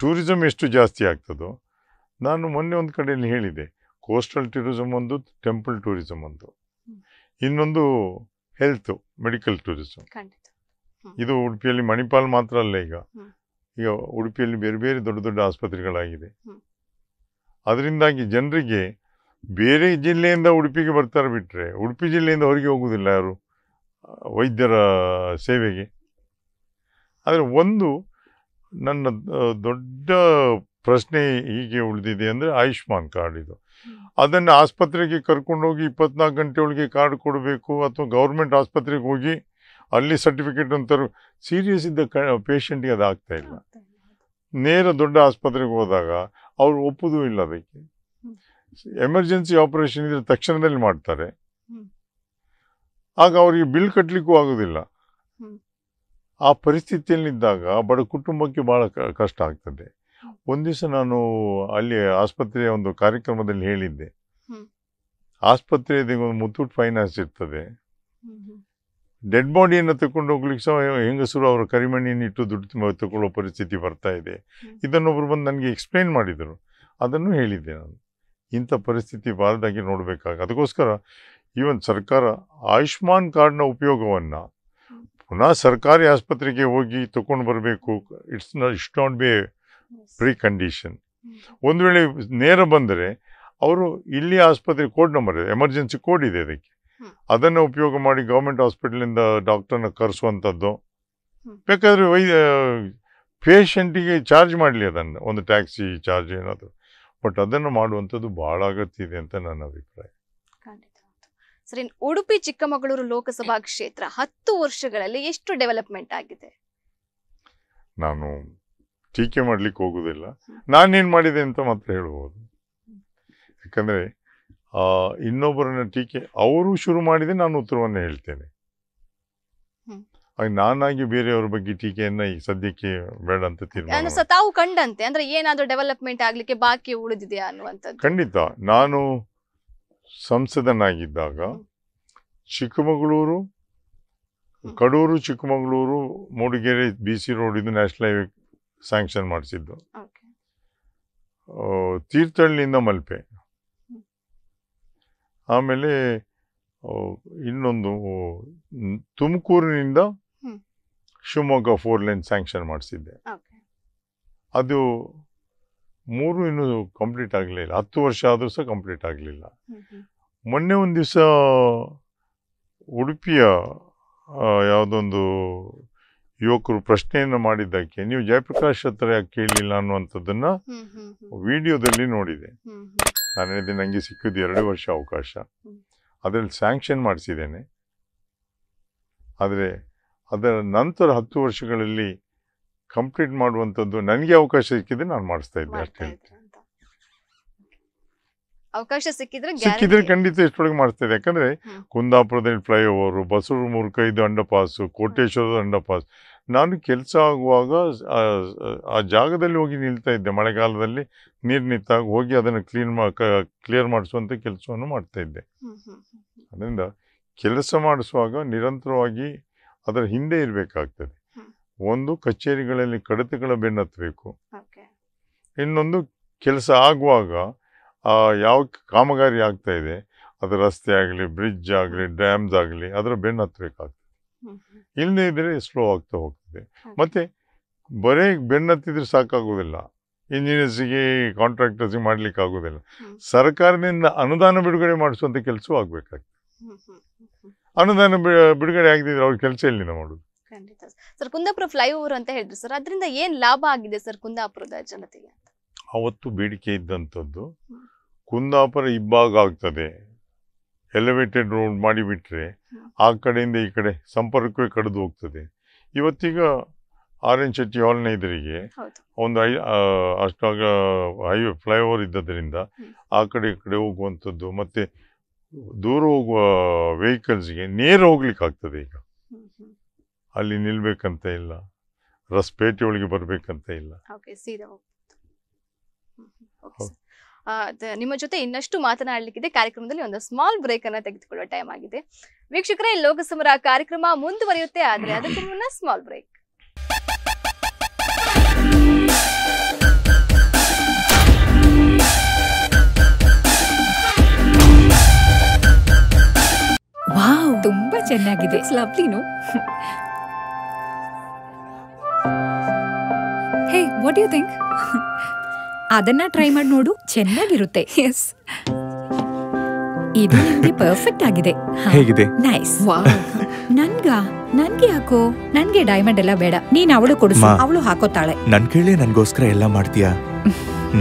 ಟೂರಿಸಂ ಎಷ್ಟು ಜಾಸ್ತಿ ಆಗ್ತದೋ ನಾನು ಮೊನ್ನೆ ಒಂದು ಕಡೆಯಲ್ಲಿ ಹೇಳಿದೆ ಕೋಸ್ಟಲ್ ಟೂರಿಸಮ್ ಒಂದು ಟೆಂಪಲ್ ಟೂರಿಸಮ್ ಒಂದು ಇನ್ನೊಂದು ಹೆಲ್ತ್ ಮೆಡಿಕಲ್ ಟೂರಿಸಮ್ ಇದು ಉಡುಪಿಯಲ್ಲಿ ಮಣಿಪಾಲ್ ಮಾತ್ರ ಅಲ್ಲ ಈಗ ಈಗ ಉಡುಪಿಯಲ್ಲಿ ಬೇರೆ ಬೇರೆ ದೊಡ್ಡ ದೊಡ್ಡ ಆಸ್ಪತ್ರೆಗಳಾಗಿದೆ ಅದರಿಂದಾಗಿ ಜನರಿಗೆ ಬೇರೆ ಜಿಲ್ಲೆಯಿಂದ ಉಡುಪಿಗೆ ಬರ್ತಾರೆ ಬಿಟ್ಟರೆ ಉಡುಪಿ ಜಿಲ್ಲೆಯಿಂದ ಹೊರಗೆ ಹೋಗುವುದಿಲ್ಲ ಯಾರು ವೈದ್ಯರ ಸೇವೆಗೆ ಆದರೆ ಒಂದು ನನ್ನ ದೊಡ್ಡ ಪ್ರಶ್ನೆ ಹೀಗೆ ಉಳಿದಿದೆ ಅಂದರೆ ಆಯುಷ್ಮಾನ್ ಕಾರ್ಡ್ ಇದು ಅದನ್ನು ಆಸ್ಪತ್ರೆಗೆ ಕರ್ಕೊಂಡೋಗಿ ಇಪ್ಪತ್ನಾಲ್ಕು ಗಂಟೆ ಒಳಗೆ ಕಾರ್ಡ್ ಕೊಡಬೇಕು ಅಥವಾ ಗೌರ್ಮೆಂಟ್ ಆಸ್ಪತ್ರೆಗೆ ಹೋಗಿ ಅಲ್ಲಿ ಸರ್ಟಿಫಿಕೇಟ್ ಅಂತ ಸೀರಿಯಸ್ ಇದ್ದ ಕ ಪೇಷಂಟ್ಗೆ ಅದು ಇಲ್ಲ ನೇರ ದೊಡ್ಡ ಆಸ್ಪತ್ರೆಗೆ ಹೋದಾಗ ಅವರು ಒಪ್ಪುದೂ ಇಲ್ಲ ಅದಕ್ಕೆ ಎಮರ್ಜೆನ್ಸಿ ಆಪರೇಷನ್ ಇದ್ರೆ ತಕ್ಷಣದಲ್ಲಿ ಮಾಡ್ತಾರೆ ಆಗ ಅವರಿಗೆ ಬಿಲ್ ಕಟ್ಟಲಿಕ್ಕೂ ಆಗೋದಿಲ್ಲ ಆ ಪರಿಸ್ಥಿತಿಯಲ್ಲಿದ್ದಾಗ ಬಡ ಕುಟುಂಬಕ್ಕೆ ಭಾಳ ಕಷ್ಟ ಆಗ್ತದೆ ಒಂದು ದಿವಸ ನಾನು ಅಲ್ಲಿ ಆಸ್ಪತ್ರೆಯ ಒಂದು ಕಾರ್ಯಕ್ರಮದಲ್ಲಿ ಹೇಳಿದ್ದೆ ಒಂದು ಮುತ್ತೂಟ್ ಫೈನಾನ್ಸ್ ಇರ್ತದೆ ಡೆಡ್ ಬಾಡಿಯನ್ನು ತಗೊಂಡು ಹೋಗ್ಲಿಕ್ಕೆ ಸಹ ಹೆಂಗಸರು ಅವರ ಕರಿಮಣ್ಣಿನ ಇಟ್ಟು ದುಡ್ಡು ತಗೊಳ್ಳೋ ಪರಿಸ್ಥಿತಿ ಬರ್ತಾ ಇದೆ ಇದನ್ನೊಬ್ಬರು ಬಂದು ನನಗೆ ಎಕ್ಸ್ಪ್ಲೈನ್ ಮಾಡಿದರು ಅದನ್ನು ಹೇಳಿದ್ದೆ ನಾನು ಇಂಥ ಪರಿಸ್ಥಿತಿ ಬಾರದಾಗಿ ನೋಡಬೇಕಾಗ ಅದಕ್ಕೋಸ್ಕರ ಈವನ್ ಸರ್ಕಾರ ಆಯುಷ್ಮಾನ್ ಕಾರ್ಡ್ನ ಉಪಯೋಗವನ್ನು ಪುನಃ ಸರ್ಕಾರಿ ಆಸ್ಪತ್ರೆಗೆ ಹೋಗಿ ತಗೊಂಡು ಬರಬೇಕು it's not it's not be precondition ಒಂದು ವೇಳೆ ನೇರ ಬಂದರೆ ಅವರು ಇಲ್ಲಿ ಆಸ್ಪತ್ರೆ ಕೋಡ್ ನಂಬರ್ ಇದೆ ಎಮರ್ಜೆನ್ಸಿ ಕೋಡ್ ಇದೆ ಅದಕ್ಕೆ ಅದನ್ನು ಉಪಯೋಗ ಮಾಡಿ ಗೌರ್ಮೆಂಟ್ ಹಾಸ್ಪಿಟಲಿಂದ ಡಾಕ್ಟರ್ನ ಕರೆಸುವಂಥದ್ದು ಬೇಕಾದ್ರೆ ವೈ ಪೇಷಂಟಿಗೆ ಚಾರ್ಜ್ ಮಾಡಲಿ ಅದನ್ನು ಒಂದು ಟ್ಯಾಕ್ಸಿ ಚಾರ್ಜ್ ಏನಾದರೂ ಬಟ್ ಅದನ್ನು ಮಾಡುವಂಥದ್ದು ಬಹಳ ಅಗತ್ಯ ಇದೆ ಅಂತ ನನ್ನ ಅಭಿಪ್ರಾಯ ಸರಿ ಉಡುಪಿ ಚಿಕ್ಕಮಗಳೂರು ಲೋಕಸಭಾ ಕ್ಷೇತ್ರ ಹತ್ತು ವರ್ಷಗಳಲ್ಲಿ ಎಷ್ಟು ಡೆವಲಪ್ಮೆಂಟ್ ಆಗಿದೆ ನಾನು ಟೀಕೆ ಮಾಡಲಿಕ್ಕೆ ಹೋಗುವುದಿಲ್ಲ ನಾನೇನು ಮಾಡಿದೆ ಅಂತ ಮಾತ್ರ ಹೇಳ್ಬೋದು ಯಾಕಂದ್ರೆ ಇನ್ನೊಬ್ಬರನ್ನ ಟೀಕೆ ಅವರು ಶುರು ಮಾಡಿದ್ರೆ ನಾನು ಉತ್ತರವನ್ನು ಹೇಳ್ತೇನೆ ನಾನಾಗಿ ಬೇರೆಯವರ ಬಗ್ಗೆ ಟೀಕೆಯನ್ನ ಸದ್ಯಕ್ಕೆ ಬೇಡ ಅಂತ ತೀರ್ಮಾನ ತಾವು ಕಂಡಂತೆ ಅಂದ್ರೆ ಏನಾದರೂ ಡೆವಲಪ್ಮೆಂಟ್ ಆಗ್ಲಿಕ್ಕೆ ಬಾಕಿ ಉಳಿದಿದೆಯಾ ಅನ್ನುವಂಥದ್ದು ಖಂಡಿತ ನಾನು ಸಂಸದನಾಗಿದ್ದಾಗ Chikkamagaluru Kadur Chikkamagaluru Mudigere B C road ಇದು ನ್ಯಾಷನಲ್ ಹೈವೇ ಸ್ಯಾಂಕ್ಷನ್ ಮಾಡಿಸಿದ್ದು ತೀರ್ಥಹಳ್ಳಿಯಿಂದ ಮಲ್ಪೆ ಆಮೇಲೆ ಇನ್ನೊಂದು ತುಮಕೂರಿನಿಂದ ಶಿವಮೊಗ್ಗ ಫೋರ್ ಲೈನ್ ಸ್ಯಾಂಕ್ಷನ್ ಮಾಡಿಸಿದ್ದೆ ಅದು ಮೂರು ಇನ್ನೂ ಕಂಪ್ಲೀಟ್ ಆಗಲಿಲ್ಲ ಹತ್ತು ವರ್ಷ ಆದರೂ ಸಹ ಕಂಪ್ಲೀಟ್ ಆಗಲಿಲ್ಲ ಮೊನ್ನೆ ಒಂದು ದಿವಸ ಉಡುಪಿಯ ಯಾವುದೊಂದು ಯುವಕರು ಪ್ರಶ್ನೆಯನ್ನು ಮಾಡಿದ್ದಕ್ಕೆ ನೀವು ಜಯಪ್ರಕಾಶ್ ಹತ್ರ ಯಾಕೆ ಕೇಳಲಿಲ್ಲ ಅನ್ನುವಂಥದ್ದನ್ನು ವಿಡಿಯೋದಲ್ಲಿ ನೋಡಿದೆ ನಾನು ನನಗೆ ಸಿಕ್ಕಿದ್ದು ಎರಡು ವರ್ಷ ಅವಕಾಶ ಅದರಲ್ಲಿ ಸ್ಯಾಂಕ್ಷನ್ ಮಾಡಿಸಿದ್ದೇನೆ ಆದರೆ ಅದರ ನಂತರ ಹತ್ತು ವರ್ಷಗಳಲ್ಲಿ ಕಂಪ್ಲೀಟ್ ಮಾಡುವಂಥದ್ದು ನನಗೆ ಅವಕಾಶ ಸಿಕ್ಕಿದ್ರೆ ನಾನು ಮಾಡಿಸ್ತಾ ಇದ್ದೆ ಅಷ್ಟೇ ಅವಕಾಶ ಸಿಕ್ಕಿದ್ರೆ ಸಿಕ್ಕಿದ್ರೆ ಖಂಡಿತ ಎಷ್ಟೊಳಗೆ ಮಾಡಿಸ್ತಾ ಇದೆ ಯಾಕಂದ್ರೆ ಕುಂದಾಪುರದಲ್ಲಿ ಫ್ಲೈಓವರು ಬಸೂರು ಮೂಲಕ ಇದು ಅಂಡರ್ ಪಾಸ್ ಕೋಟೇಶ್ವರದ ಅಂಡರ್ ಪಾಸ್ ನಾನು ಕೆಲಸ ಆಗುವಾಗ ಆ ಜಾಗದಲ್ಲಿ ಹೋಗಿ ನಿಲ್ತಾ ಇದ್ದೆ ಮಳೆಗಾಲದಲ್ಲಿ ನೀರು ನಿಂತಾಗ ಹೋಗಿ ಅದನ್ನು ಕ್ಲೀನ್ ಮಾ ಕ್ಲಿಯರ್ ಮಾಡಿಸುವಂಥ ಕೆಲಸವನ್ನು ಮಾಡ್ತಾ ಇದ್ದೆ ಅದರಿಂದ ಕೆಲಸ ಮಾಡಿಸುವಾಗ ನಿರಂತರವಾಗಿ ಅದರ ಹಿಂದೆ ಇರಬೇಕಾಗ್ತದೆ ಒಂದು ಕಚೇರಿಗಳಲ್ಲಿ ಬೆನ್ನು ಬೆನ್ನತ್ತಬೇಕು ಇನ್ನೊಂದು ಕೆಲಸ ಆಗುವಾಗ ಯಾವ ಕಾಮಗಾರಿ ಆಗ್ತಾ ಇದೆ ಅದು ರಸ್ತೆ ಆಗಲಿ ಬ್ರಿಡ್ಜ್ ಆಗಲಿ ಡ್ಯಾಮ್ಸ್ ಆಗಲಿ ಅದರ ಬೆನ್ನು ಹತ್ತಬೇಕಾಗ್ತದೆ ಇಲ್ಲದೇ ಇದ್ದರೆ ಸ್ಲೋ ಆಗ್ತಾ ಹೋಗ್ತದೆ ಮತ್ತು ಬರೀ ಬೆನ್ನತ್ತಿದ್ರೆ ಸಾಕಾಗೋದಿಲ್ಲ ಇಂಜಿನಿಯರ್ಸಿಗೆ ಕಾಂಟ್ರಾಕ್ಟರ್ಸಿಗೆ ಮಾಡ್ಲಿಕ್ಕೆ ಆಗೋದಿಲ್ಲ ಸರ್ಕಾರದಿಂದ ಅನುದಾನ ಬಿಡುಗಡೆ ಮಾಡಿಸುವಂಥ ಕೆಲಸವೂ ಆಗ್ಬೇಕಾಗ್ತದೆ ಅನುದಾನ ಬಿಡುಗಡೆ ಆಗದಿದ್ರೆ ಅವ್ರ ಕೆಲಸ ಎಲ್ಲಿನ ಮಾಡೋದು ಸರ್ ಕುಂದಾಪುರ ಫ್ಲೈಓವರ್ ಅಂತ ಹೇಳಿದ್ರು ಸರ್ ಅದರಿಂದ ಏನು ಲಾಭ ಆಗಿದೆ ಸರ್ ಕುಂದಾಪುರದ ಜನತೆಗೆ ಅವತ್ತು ಬೇಡಿಕೆ ಇದ್ದಂಥದ್ದು ಕುಂದಾಪುರ ಇಬ್ಬಾಗ ಆಗ್ತದೆ ಎಲಿವೇಟೆಡ್ ರೋಡ್ ಮಾಡಿಬಿಟ್ರೆ ಆ ಕಡೆಯಿಂದ ಈ ಕಡೆ ಸಂಪರ್ಕವೇ ಕಡಿದು ಹೋಗ್ತದೆ ಇವತ್ತೀಗ ಆರ್ ಎನ್ ಶೆಟ್ಟಿ ಹಾಲ್ನ ಎದುರಿಗೆ ಒಂದು ಐ ಅಷ್ಟಾಗ ಹೈವೇ ಫ್ಲೈಓವರ್ ಇದ್ದದರಿಂದ ಆ ಕಡೆ ಈ ಕಡೆ ಹೋಗುವಂಥದ್ದು ಮತ್ತು ದೂರ ಹೋಗುವ ವೆಹಿಕಲ್ಸ್ಗೆ ನೇರ ಹೋಗ್ಲಿಕ್ಕೆ ಆಗ್ತದೆ ಈಗ ಅಲ್ಲಿ ನಿಲ್ಬೇಕಂತ ಇಲ್ಲ ರಸ್ಪೇಟೆ ಒಳಗೆ ಬರಬೇಕಂತ ಇಲ್ಲ ನಿಮ್ಮ ಜೊತೆ ಇನ್ನಷ್ಟು ಮಾತನಾಡಲಿಕ್ಕಿದೆ ಕಾರ್ಯಕ್ರಮದಲ್ಲಿ ಒಂದು ಸ್ಮಾಲ್ ಬ್ರೇಕ್ ಅನ್ನ ತೆಗೆದುಕೊಳ್ಳುವ ಟೈಮ್ ಆಗಿದೆ ವೀಕ್ಷಕರೇ ಲೋಕಸಮರ ಕಾರ್ಯಕ್ರಮ ಮುಂದುವರಿಯುತ್ತೆ ಆದ್ರೆ ಅದಕ್ಕೂ ಮುನ್ನ ಸ್ಮಾಲ್ ಬ್ರೇಕ್ ತುಂಬಾ ಚೆನ್ನಾಗಿದೆ ಲವ್ಲಿನು ಹೇ ವಾಟ್ ಯು ಥಿಂಕ್ ಅದನ್ನ ಟ್ರೈ ಮಾಡಿ ನೋಡು ಚೆನ್ನಾಗಿರುತ್ತೆ ಎಸ್ ಇದು ನಿಮ್ಗೆ ಪರ್ಫೆಕ್ಟ್ ಆಗಿದೆ ಹೇಗಿದೆ ನೈಸ್ ನನ್ಗ ನನ್ಗೆ ಹಾಕೋ ನನ್ಗೆ ಡೈಮಂಡ್ ಎಲ್ಲ ಬೇಡ ನೀನ್ ಅವಳು ಕೊಡಿಸು ಅವಳು ಹಾಕೋತಾಳೆ ನನ್ ಕೇಳಿ ನನ್ಗೋಸ್ಕರ ಎಲ್ಲ ಮಾಡ್ತೀಯಾ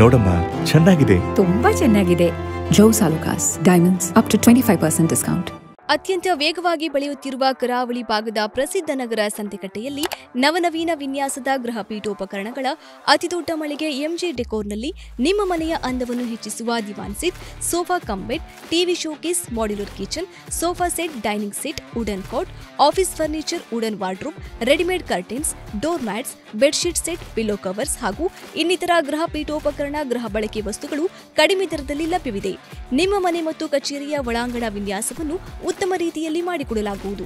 ನೋಡಮ್ಮ ಚೆನ್ನಾಗಿದೆ ತುಂಬಾ ಚೆನ್ನಾಗಿದೆ Jos Alukkas diamonds up to twenty five percent discount ಅತ್ಯಂತ ವೇಗವಾಗಿ ಬೆಳೆಯುತ್ತಿರುವ ಕರಾವಳಿ ಭಾಗದ ಪ್ರಸಿದ್ಧ ನಗರ ಸಂತೆಕಟ್ಟೆಯಲ್ಲಿ ನವನವೀನ ವಿನ್ಯಾಸದ ಗೃಹ ಪೀಠೋಪಕರಣಗಳ ಅತಿದೊಡ್ಡ ಮಳಿಗೆ ಎಂಜೆ ಡೆಕೋರ್ನಲ್ಲಿ ನಿಮ್ಮ ಮನೆಯ ಅಂದವನ್ನು ಹೆಚ್ಚಿಸುವ divan set sofa cum bed TV showcase modular kitchen sofa set dining set wooden cot office furniture wooden wardrobe readymade curtains door mats bedsheet set pillow covers ಹಾಗೂ ಇನ್ನಿತರ ಗೃಹ ಪೀಠೋಪಕರಣ ಗೃಹ ಬಳಕೆ ವಸ್ತುಗಳು ಕಡಿಮೆ ದರದಲ್ಲಿ ಲಭ್ಯವಿದೆ ನಿಮ್ಮ ಮನೆ ಮತ್ತು ಕಚೇರಿಯ ಒಳಾಂಗಣ ವಿನ್ಯಾಸವನ್ನು Trinity Central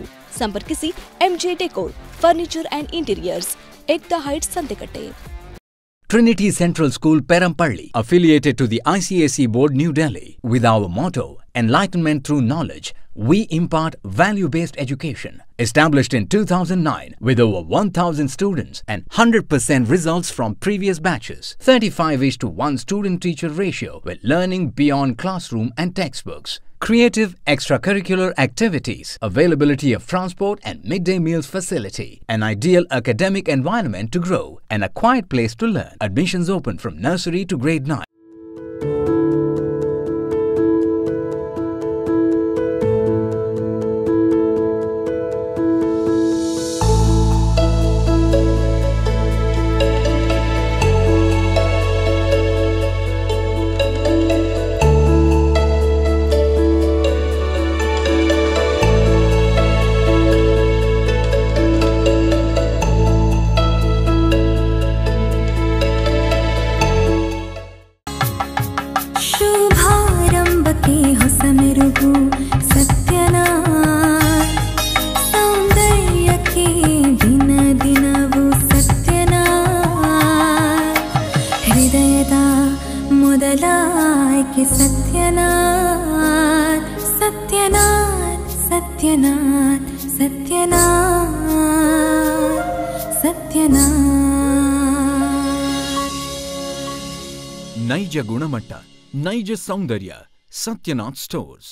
School Perampalli, affiliated to the ICAC Board New Delhi. With our motto, Enlightenment Through Knowledge, we impart value-based education. Established in 2009 with over 1,000 students and 100% results from previous batches. 35 is to 1 student-teacher ratio with learning beyond classroom and textbooks creative extracurricular activities, availability of transport and midday meals facility, an ideal academic environment to grow, and a quiet place to learn. Admissions open from nursery to grade 9. Soundarya Sathyanath stores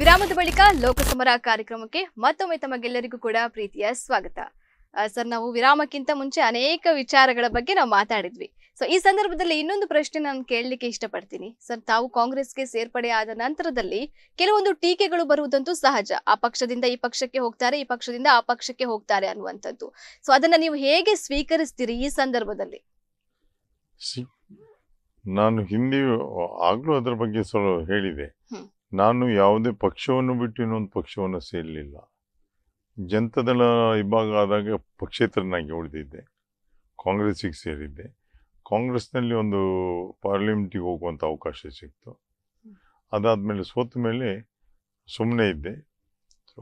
ವಿರಾಮದ ಬಳಿಕ ಲೋಕಸಮರ ಕಾರ್ಯಕ್ರಮಕ್ಕೆ ಮತ್ತೊಮ್ಮೆ ತಮಗೆಲ್ಲರಿಗೂ ಕೂಡ ಪ್ರೀತಿಯ ಸ್ವಾಗತ sir ನಾವು ವಿರಾಮಕ್ಕಿಂತ ಮುಂಚೆ ಅನೇಕ ವಿಚಾರಗಳ ಬಗ್ಗೆ ನಾವು ಮಾತಾಡಿದ್ವಿ ಸೊ ಈ ಸಂದರ್ಭದಲ್ಲಿ ಇನ್ನೊಂದು ಪ್ರಶ್ನೆ ನಾನು ಕೇಳಲಿಕ್ಕೆ ಇಷ್ಟಪಡ್ತೀನಿ ಸರ್ ತಾವು ಕಾಂಗ್ರೆಸ್ಗೆ ಸೇರ್ಪಡೆ ಆದ ನಂತರದಲ್ಲಿ ಕೆಲವೊಂದು ಟೀಕೆಗಳು ಬರುವುದಂತೂ ಸಹಜ ಆ ಪಕ್ಷದಿಂದ ಈ ಪಕ್ಷಕ್ಕೆ ಹೋಗ್ತಾರೆ ಈ ಪಕ್ಷದಿಂದ ಆ ಪಕ್ಷಕ್ಕೆ ಹೋಗ್ತಾರೆ ಅನ್ನುವಂಥದ್ದು ಸೊ ಅದನ್ನ ನೀವು ಹೇಗೆ ಸ್ವೀಕರಿಸ್ತೀರಿ ಈ ಸಂದರ್ಭದಲ್ಲಿ ನಾನು ಹಿಂದಿ ಆಗ್ಲೂ ಅದರ ಬಗ್ಗೆ ಸ್ವಲ್ಪ ಹೇಳಿದೆ ನಾನು ಯಾವುದೇ ಪಕ್ಷವನ್ನು ಬಿಟ್ಟು ಇನ್ನೊಂದು ಪಕ್ಷವನ್ನು ಸೇರಲಿಲ್ಲ ಜನತಾದಳ ವಿಭಾಗ ಆದಾಗ ಪಕ್ಷೇತರನಾಗಿ ಉಳಿದಿದ್ದೆ ಕಾಂಗ್ರೆಸ್ಸಿಗೆ ಸೇರಿದ್ದೆ ಕಾಂಗ್ರೆಸ್ನಲ್ಲಿ ಒಂದು ಪಾರ್ಲಿಮೆಂಟಿಗೆ ಹೋಗುವಂಥ ಅವಕಾಶ ಸಿಕ್ತು ಅದಾದಮೇಲೆ ಸೋತ ಮೇಲೆ ಸುಮ್ಮನೆ ಇದ್ದೆ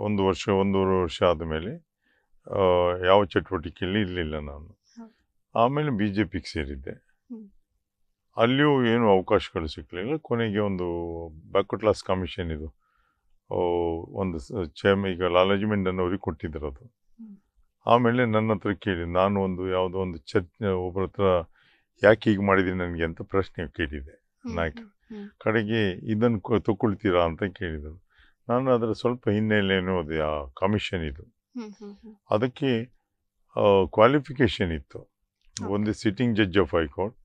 ಒಂದು ವರ್ಷ ಒಂದೂವರೆ ವರ್ಷ ಆದಮೇಲೆ ಯಾವ ಚಟುವಟಿಕೆಯಲ್ಲಿ ಇರಲಿಲ್ಲ ನಾನು ಆಮೇಲೆ ಬಿ ಜೆ ಪಿಗೆ ಸೇರಿದ್ದೆ ಅಲ್ಲಿಯೂ ಏನು ಅವಕಾಶಗಳು ಸಿಕ್ಕಲಿಲ್ಲ ಕೊನೆಗೆ ಒಂದು ಬ್ಯಾಕ್ವರ್ಡ್ ಕ್ಲಾಸ್ ಕಮಿಷನ್ ಇದು ಒಂದು ಚೇಮ್ ಈಗ ಲಾಲೇಜ್ಮೆಂಟನ್ನು ಅವ್ರಿಗೆ ಕೊಟ್ಟಿದ್ರು ಅದು ಆಮೇಲೆ ನನ್ನ ಹತ್ರ ಕೇಳಿ ನಾನು ಒಂದು ಯಾವುದೋ ಒಂದು ಚರ್ಚ್ ಒಬ್ಬರ ಹತ್ರ ಯಾಕೆ ಹೀಗೆ ಮಾಡಿದ್ರಿ ನನಗೆ ಅಂತ ಪ್ರಶ್ನೆ ಕೇಳಿದೆ ನಾಯಕ ಕಡೆಗೆ ಇದನ್ನು ತಗೊಳ್ತೀರಾ ಅಂತ ಕೇಳಿದರು ನಾನು ಅದರ ಸ್ವಲ್ಪ ಹಿನ್ನೆಲೆಯೂ ಅದು ಆ ಕಮಿಷನ್ ಇದು ಅದಕ್ಕೆ ಕ್ವಾಲಿಫಿಕೇಷನ್ ಇತ್ತು ಒಂದು sitting judge of high court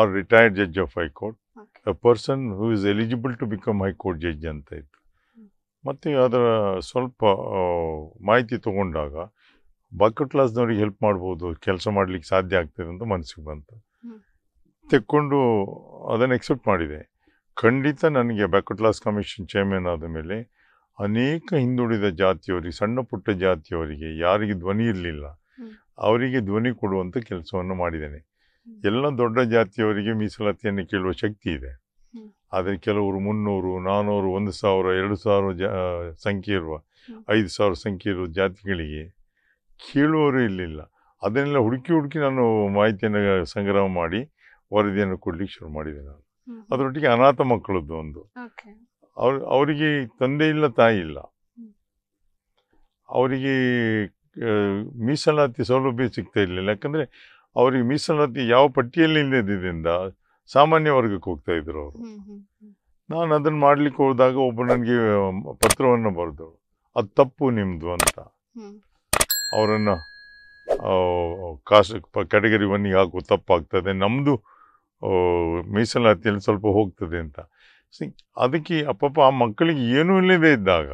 or retired judge of high court a person who is eligible to become high court judge ಅಂತ ಇತ್ತು ಮತ್ತು ಅದರ ಸ್ವಲ್ಪ ಮಾಹಿತಿ ತಗೊಂಡಾಗ ಬಕೆಟ್ ಕ್ಲಾಸ್ನವ್ರಿಗೆ ಹೆಲ್ಪ್ ಮಾಡ್ಬೋದು ಕೆಲಸ ಮಾಡಲಿಕ್ಕೆ ಸಾಧ್ಯ ಆಗ್ತದೆ ಅಂತ ಮನಸ್ಸಿಗೆ ಬಂತು ತೆಕ್ಕೊಂಡು ಅದನ್ನು ಎಕ್ಸೆಪ್ಟ್ ಮಾಡಿದೆ ಖಂಡಿತ ನನಗೆ ಬಕೆಟ್ ಕ್ಲಾಸ್ ಕಮಿಷನ್ ಚೇರ್ಮನ್ ಆದ ಮೇಲೆ ಅನೇಕ ಹಿಂದುಳಿದ ಜಾತಿಯವರಿಗೆ ಸಣ್ಣ ಪುಟ್ಟ ಜಾತಿಯವರಿಗೆ ಯಾರಿಗೆ ಧ್ವನಿ ಇರಲಿಲ್ಲ ಅವರಿಗೆ ಧ್ವನಿ ಕೊಡುವಂಥ ಕೆಲಸವನ್ನು ಮಾಡಿದ್ದೇನೆ ಎಲ್ಲ ದೊಡ್ಡ ಜಾತಿಯವರಿಗೆ ಮೀಸಲಾತಿಯನ್ನು ಕೇಳುವ ಶಕ್ತಿ ಇದೆ ಆದರೆ ಕೆಲವರು ಮುನ್ನೂರು ನಾನ್ನೂರು ಒಂದು ಸಾವಿರ ಎರಡು ಸಾವಿರ ಜ ಸಂಖ್ಯೆ ಇರುವ ಐದು ಸಾವಿರ ಸಂಖ್ಯೆ ಇರುವ ಜಾತಿಗಳಿಗೆ ಕೇಳುವವರು ಇರಲಿಲ್ಲ ಅದನ್ನೆಲ್ಲ ಹುಡುಕಿ ಹುಡುಕಿ ನಾನು ಮಾಹಿತಿಯನ್ನು ಸಂಗ್ರಹ ಮಾಡಿ ವರದಿಯನ್ನು ಕೊಡ್ಲಿಕ್ಕೆ ಶುರು ಮಾಡಿದೆ ನಾನು ಅದರೊಟ್ಟಿಗೆ ಅನಾಥ ಮಕ್ಕಳದ್ದು ಒಂದು ಅವ್ರು ಅವರಿಗೆ ತಂದೆ ಇಲ್ಲ ತಾಯಿ ಇಲ್ಲ ಅವರಿಗೆ ಮೀಸಲಾತಿ ಸೌಲಭ್ಯ ಸಿಗ್ತಾ ಇರಲಿಲ್ಲ ಯಾಕಂದರೆ ಅವರಿಗೆ ಮೀಸಲಾತಿ ಯಾವ ಪಟ್ಟಿಯಲ್ಲಿ ಇಲ್ಲದಿದ್ದರಿಂದ ಸಾಮಾನ್ಯ ವರ್ಗಕ್ಕೆ ಹೋಗ್ತಾ ಇದ್ರು ಅವರು ನಾನು ಅದನ್ನು ಮಾಡ್ಲಿಕ್ಕೆ ಹೋದಾಗ ಒಬ್ಬ ನನಗೆ ಪತ್ರವನ್ನು ಬರೆದು ಅದು ತಪ್ಪು ನಿಮ್ಮದು ಅಂತ ಅವರನ್ನು ಕಾಸು ಕ್ಯಾಟಗರಿ ಒನ್ಗೆ ತಪ್ಪು ತಪ್ಪಾಗ್ತದೆ ನಮ್ಮದು ಮೀಸಲಾತಿಯಲ್ಲಿ ಸ್ವಲ್ಪ ಹೋಗ್ತದೆ ಅಂತ ಅದಕ್ಕೆ ಅಪ್ಪಪ್ಪ ಆ ಮಕ್ಕಳಿಗೆ ಏನೂ ಇಲ್ಲದೇ ಇದ್ದಾಗ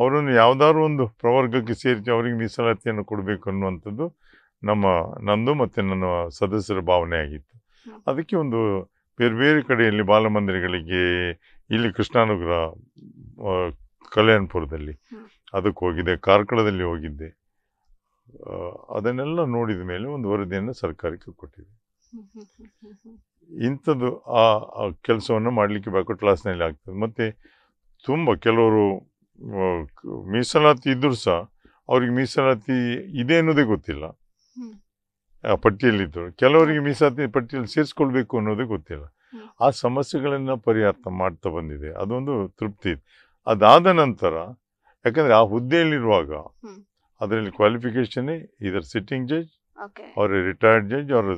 ಅವರನ್ನು ಯಾವ್ದಾದ್ರು ಒಂದು ಪ್ರವರ್ಗಕ್ಕೆ ಸೇರಿಸಿ ಅವರಿಗೆ ಮೀಸಲಾತಿಯನ್ನು ಕೊಡಬೇಕು ಅನ್ನುವಂಥದ್ದು ನಮ್ಮ ನಂದು ಮತ್ತು ನನ್ನ ಸದಸ್ಯರ ಭಾವನೆ ಆಗಿತ್ತು ಅದಕ್ಕೆ ಒಂದು ಬೇರೆ ಬೇರೆ ಕಡೆಯಲ್ಲಿ ಬಾಲಮಂದಿರಗಳಿಗೆ ಇಲ್ಲಿ ಕೃಷ್ಣಾನುಗ್ರಹ ಕಲ್ಯಾಣಪುರದಲ್ಲಿ ಅದಕ್ಕೆ ಹೋಗಿದ್ದೆ ಕಾರ್ಕಳದಲ್ಲಿ ಹೋಗಿದ್ದೆ ಅದನ್ನೆಲ್ಲ ನೋಡಿದ ಮೇಲೆ ಒಂದು ವರದಿಯನ್ನು ಸರ್ಕಾರಕ್ಕೆ ಕೊಟ್ಟಿದೆ ಇಂಥದ್ದು ಆ ಕೆಲಸವನ್ನು ಮಾಡಲಿಕ್ಕೆ ಬೇಕು ಕ್ಲಾಸ್ನಲ್ಲಿ ಆಗ್ತದೆ ಮತ್ತು ತುಂಬ ಕೆಲವರು ಮೀಸಲಾತಿ ಇದ್ದರೂ ಸಹ ಅವ್ರಿಗೆ ಮೀಸಲಾತಿ ಇದೆ ಅನ್ನೋದೇ ಗೊತ್ತಿಲ್ಲ ಪಟ್ಟಿಯಲ್ಲಿದ್ದರು ಕೆಲವರಿಗೆ ಮೀಸಾತಿ ಪಟ್ಟಿಯಲ್ಲಿ ಸೇರಿಸ್ಕೊಳ್ಬೇಕು ಅನ್ನೋದೇ ಗೊತ್ತಿಲ್ಲ ಆ ಸಮಸ್ಯೆಗಳನ್ನು ಪರಿಹಾರ ಮಾಡ್ತಾ ಬಂದಿದೆ ಅದೊಂದು ತೃಪ್ತಿ ಇದೆ ಅದಾದ ನಂತರ ಯಾಕಂದರೆ ಆ ಹುದ್ದೆಯಲ್ಲಿರುವಾಗ ಅದರಲ್ಲಿ ಕ್ವಾಲಿಫಿಕೇಷನ್ನೇ ಇದರ ಸಿಟ್ಟಿಂಗ್ ಜಡ್ಜ್ ಅವರ retired judge or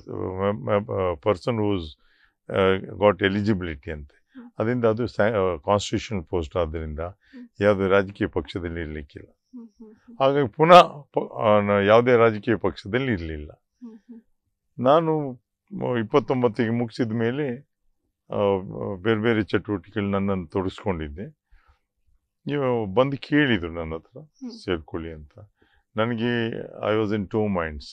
person whose got eligibility ಅಂತೆ ಅದರಿಂದ ಅದು ಕಾನ್ಸ್ಟಿಟ್ಯೂಷನ್ ಪೋಸ್ಟ್ ಆದ್ದರಿಂದ ಯಾವುದೇ ರಾಜಕೀಯ ಪಕ್ಷದಲ್ಲಿ ಇರಲಿಕ್ಕಿಲ್ಲ ಹಾಗಾಗಿ ಪುನಃ ಯಾವುದೇ ರಾಜಕೀಯ ಪಕ್ಷದಲ್ಲಿ ಇರಲಿಲ್ಲ ನಾನು ಇಪ್ಪತ್ತೊಂಬತ್ತಿಗೆ ಮುಗಿಸಿದ ಮೇಲೆ ಬೇರೆ ಬೇರೆ ಚಟುವಟಿಕೆಗಳು ನನ್ನನ್ನು ತೊಡಸ್ಕೊಂಡಿದ್ದೆ ನೀವು ಬಂದು ಕೇಳಿದರು ನನ್ನ ಹತ್ರ ಸೇರ್ಕೊಳ್ಳಿ ಅಂತ ನನಗೆ I was in two minds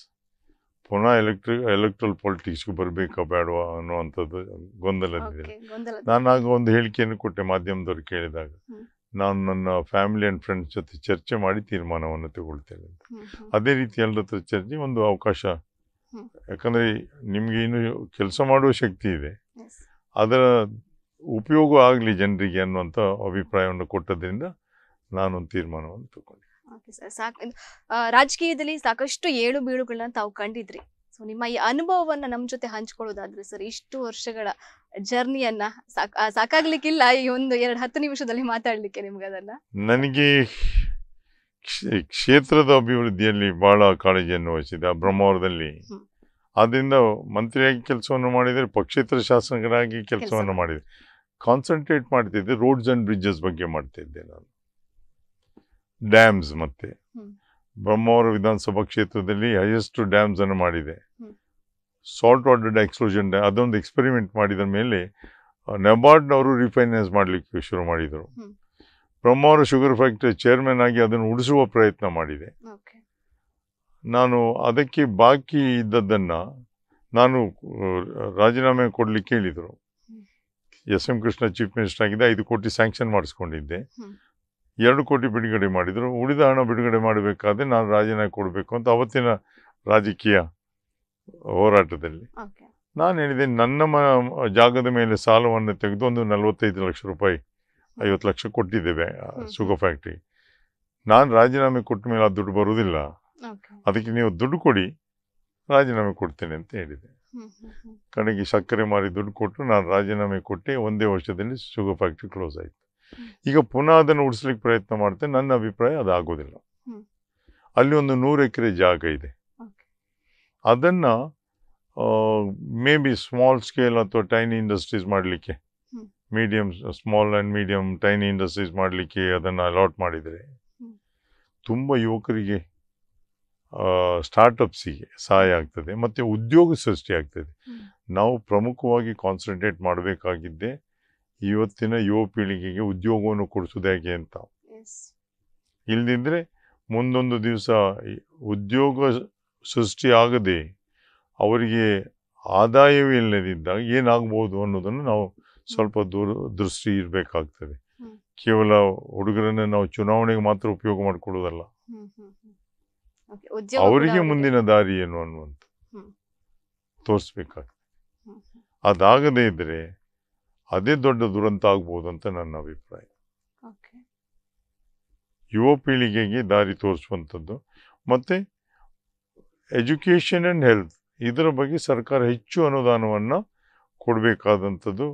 ಪುನಃ ಎಲೆಕ್ಟ್ರಿ ಎಲೆಕ್ಟ್ರಲ್ ಪಾಲಿಟಿಕ್ಸ್ಗೆ ಬರಬೇಕಾ ಬೇಡವಾ ಅನ್ನುವಂಥದ್ದು ಗೊಂದಲದಿದೆ ನಾನು ಆಗ ಒಂದು ಹೇಳಿಕೆಯನ್ನು ಕೊಟ್ಟೆ ಮಾಧ್ಯಮದವ್ರು ಕೇಳಿದಾಗ ನಾನು ನನ್ನ ಫ್ಯಾಮಿಲಿ ಆ್ಯಂಡ್ ಫ್ರೆಂಡ್ಸ್ ಜೊತೆ ಚರ್ಚೆ ಮಾಡಿ ತೀರ್ಮಾನವನ್ನು ತಗೊಳ್ತೇನೆ ಅಂತ ಅದೇ ರೀತಿ ಎಲ್ಲರ ಹತ್ರ ಚರ್ಚೆ ಒಂದು ಅವಕಾಶ ಯಾಕಂದರೆ ನಿಮಗೆ ಇನ್ನು ಕೆಲಸ ಮಾಡುವ ಶಕ್ತಿ ಇದೆ ಅದರ ಉಪಯೋಗ ಆಗಲಿ ಜನರಿಗೆ ಅನ್ನುವಂಥ ಅಭಿಪ್ರಾಯವನ್ನು ಕೊಟ್ಟದ್ರಿಂದ ನಾನೊಂದು ತೀರ್ಮಾನವನ್ನು ತಗೊಂಡೆ ಸಾಕು ರಾಜಕೀಯದಲ್ಲಿ ಸಾಕಷ್ಟು ಏಳು ಬೀಳುಗಳನ್ನ ತಾವು ಕಂಡಿದ್ರಿ ಸೊ ನಿಮ್ಮ ಈ ಅನುಭವವನ್ನ ನಮ್ಮ ಜೊತೆ ಹಂಚ್ಕೊಳ್ಳೋದಾದ್ರೆ ಸರ್ ಇಷ್ಟು ವರ್ಷಗಳ ಜರ್ನಿಯನ್ನ ಸಾಕಾಗ್ಲಿಕ್ಕಿಲ್ಲ ಈ ಒಂದು ಎರಡು ಹತ್ತು ನಿಮಿಷದಲ್ಲಿ ಮಾತಾಡ್ಲಿಕ್ಕೆ ನಿಮ್ಗೆ ಅದನ್ನ ನನಗೆ ಕ್ಷೇತ್ರದ ಅಭಿವೃದ್ಧಿಯಲ್ಲಿ ಬಹಳ ಕಾಳಜಿಯನ್ನು ವಹಿಸಿದೆ ಬ್ರಹ್ಮಾವರದಲ್ಲಿ ಆದ್ದರಿಂದ ಮಂತ್ರಿಯಾಗಿ ಕೆಲಸವನ್ನು ಮಾಡಿದರೆ ಪಕ್ಷೇತರ ಶಾಸಕರಾಗಿ ಕೆಲಸವನ್ನು ಮಾಡಿದೆ ಕಾನ್ಸಂಟ್ರೇಟ್ ಮಾಡ್ತಿದ್ದೆ ರೋಡ್ಸ್ ಆ್ಯಂಡ್ ಬ್ರಿಡ್ಜಸ್ ಬಗ್ಗೆ ಮಾಡ್ತಿದ್ದೆ ನಾನು ಡ್ಯಾಮ್ಸ್ ಮತ್ತೆ ಬ್ರಹ್ಮಾವರ ವಿಧಾನಸಭಾ ಕ್ಷೇತ್ರದಲ್ಲಿ ಹೈಯೆಸ್ಟ್ ಡ್ಯಾಮ್ಸ್ ಮಾಡಿದೆ ಸಾಲ್ಟ್ ವಾಟರ್ ಎಕ್ಸ್ಪ್ಲೋಷನ್ ಡ್ಯಾಮ್ ಅದೊಂದು ಎಕ್ಸ್ಪೆರಿಮೆಂಟ್ ಮಾಡಿದ ಮೇಲೆ ನೆಬಾರ್ಡ್ನವರು ರಿಫೈನಾನ್ಸ್ ಮಾಡಲಿಕ್ಕೆ ಶುರು ಮಾಡಿದರು ಬ್ರಹ್ಮಾವರ ಶುಗರ್ ಫ್ಯಾಕ್ಟರಿ ಚೇರ್ಮನ್ ಆಗಿ ಅದನ್ನು ಉಳಿಸುವ ಪ್ರಯತ್ನ ಮಾಡಿದೆ ನಾನು ಅದಕ್ಕೆ ಬಾಕಿ ಇದ್ದದ್ದನ್ನು ನಾನು ರಾಜೀನಾಮೆ ಕೊಡಲಿಕ್ಕೆ ಹೇಳಿದರು S M Krishna chief minister ಆಗಿದೆ ಐದು ಕೋಟಿ ಸ್ಯಾಂಕ್ಷನ್ ಮಾಡಿಸ್ಕೊಂಡಿದ್ದೆ ಎರಡು ಕೋಟಿ ಬಿಡುಗಡೆ ಮಾಡಿದರು ಉಳಿದ ಹಣ ಬಿಡುಗಡೆ ಮಾಡಬೇಕಾದ್ರೆ ನಾನು ರಾಜೀನಾಮೆ ಕೊಡಬೇಕು ಅಂತ ಅವತ್ತಿನ ರಾಜಕೀಯ ಹೋರಾಟದಲ್ಲಿ ನಾನು ಹೇಳಿದೆ ನನ್ನ ಜಾಗದ ಮೇಲೆ ಸಾಲವನ್ನು ತೆಗೆದು ಒಂದು ನಲವತ್ತೈದು ಲಕ್ಷ ರೂಪಾಯಿ ಐವತ್ತು ಲಕ್ಷ ಕೊಟ್ಟಿದ್ದೇವೆ ಶುಗರ್ ಫ್ಯಾಕ್ಟ್ರಿ ನಾನು ರಾಜೀನಾಮೆ ಕೊಟ್ಟ ಮೇಲೆ ಆ ದುಡ್ಡು ಬರುವುದಿಲ್ಲ ಅದಕ್ಕೆ ನೀವು ದುಡ್ಡು ಕೊಡಿ ರಾಜೀನಾಮೆ ಕೊಡ್ತೇನೆ ಅಂತ ಹೇಳಿದೆ ಕಡೆಗೆ ಸಕ್ಕರೆ ಮಾರಿ ದುಡ್ಡು ಕೊಟ್ಟು ನಾನು ರಾಜೀನಾಮೆ ಕೊಟ್ಟೆ ಒಂದೇ ವರ್ಷದಲ್ಲಿ ಶುಗರ್ ಫ್ಯಾಕ್ಟ್ರಿ ಕ್ಲೋಸ್ ಆಯಿತು ಈಗ ಪುನಃ ಅದನ್ನು ಉಡಿಸ್ಲಿಕ್ಕೆ ಪ್ರಯತ್ನ ಮಾಡ್ತೇನೆ ನನ್ನ ಅಭಿಪ್ರಾಯ ಅದು ಆಗೋದಿಲ್ಲ ಅಲ್ಲಿ ಒಂದು ನೂರು ಎಕರೆ ಜಾಗ ಇದೆ ಅದನ್ನು ಮೇ ಬಿ ಸ್ಮಾಲ್ ಸ್ಕೇಲ್ ಅಥವಾ ಟೈನಿ ಇಂಡಸ್ಟ್ರೀಸ್ ಮಾಡಲಿಕ್ಕೆ mediums small and medium tiny industries ಮಾಡಲಿಕ್ಕೆ ಅದನ್ನು ಅಲಾಟ್ ಮಾಡಿದರೆ ತುಂಬ ಯುವಕರಿಗೆ ಸ್ಟಾರ್ಟಪ್ಸಿಗೆ ಸಹಾಯ ಆಗ್ತದೆ ಮತ್ತು ಉದ್ಯೋಗ ಸೃಷ್ಟಿ ಆಗ್ತದೆ ನಾವು ಪ್ರಮುಖವಾಗಿ ಕಾನ್ಸಂಟ್ರೇಟ್ ಮಾಡಬೇಕಾಗಿದ್ದೆ ಇವತ್ತಿನ ಯುವ ಪೀಳಿಗೆಗೆ ಉದ್ಯೋಗವನ್ನು ಕೊಡಿಸೋದು ಹೇಗೆ ಅಂತ ಇಲ್ಲದಿದ್ದರೆ ಮುಂದೊಂದು ದಿವಸ ಉದ್ಯೋಗ ಸೃಷ್ಟಿ ಆಗದೆ ಅವರಿಗೆ ಆದಾಯವೇ ಇಲ್ಲದಿದ್ದಾಗ ಏನಾಗ್ಬೋದು ಅನ್ನೋದನ್ನು ನಾವು ಸ್ವಲ್ಪ ದೂರ ದೃಷ್ಟಿ ಇರಬೇಕಾಗ್ತದೆ ಕೇವಲ ಹುಡುಗರನ್ನ ನಾವು ಚುನಾವಣೆಗೆ ಮಾತ್ರ ಉಪಯೋಗ ಮಾಡಿಕೊಳ್ಳೋದಲ್ಲ ಅವರಿಗೆ ಮುಂದಿನ ದಾರಿ ಏನು ಅನ್ನುವಂಥ ತೋರಿಸ್ಬೇಕಾಗ್ತದೆ ಅದಾಗದೇ ಇದ್ರೆ ಅದೇ ದೊಡ್ಡ ದುರಂತ ಆಗ್ಬೋದು ಅಂತ ನನ್ನ ಅಭಿಪ್ರಾಯ ಯುವ ಪೀಳಿಗೆಗೆ ದಾರಿ ತೋರಿಸುವಂಥದ್ದು ಮತ್ತು ಎಜುಕೇಷನ್ ಆ್ಯಂಡ್ ಹೆಲ್ತ್ ಇದರ ಬಗ್ಗೆ ಸರ್ಕಾರ ಹೆಚ್ಚು ಅನುದಾನವನ್ನು ಕೊಡಬೇಕಾದಂಥದ್ದು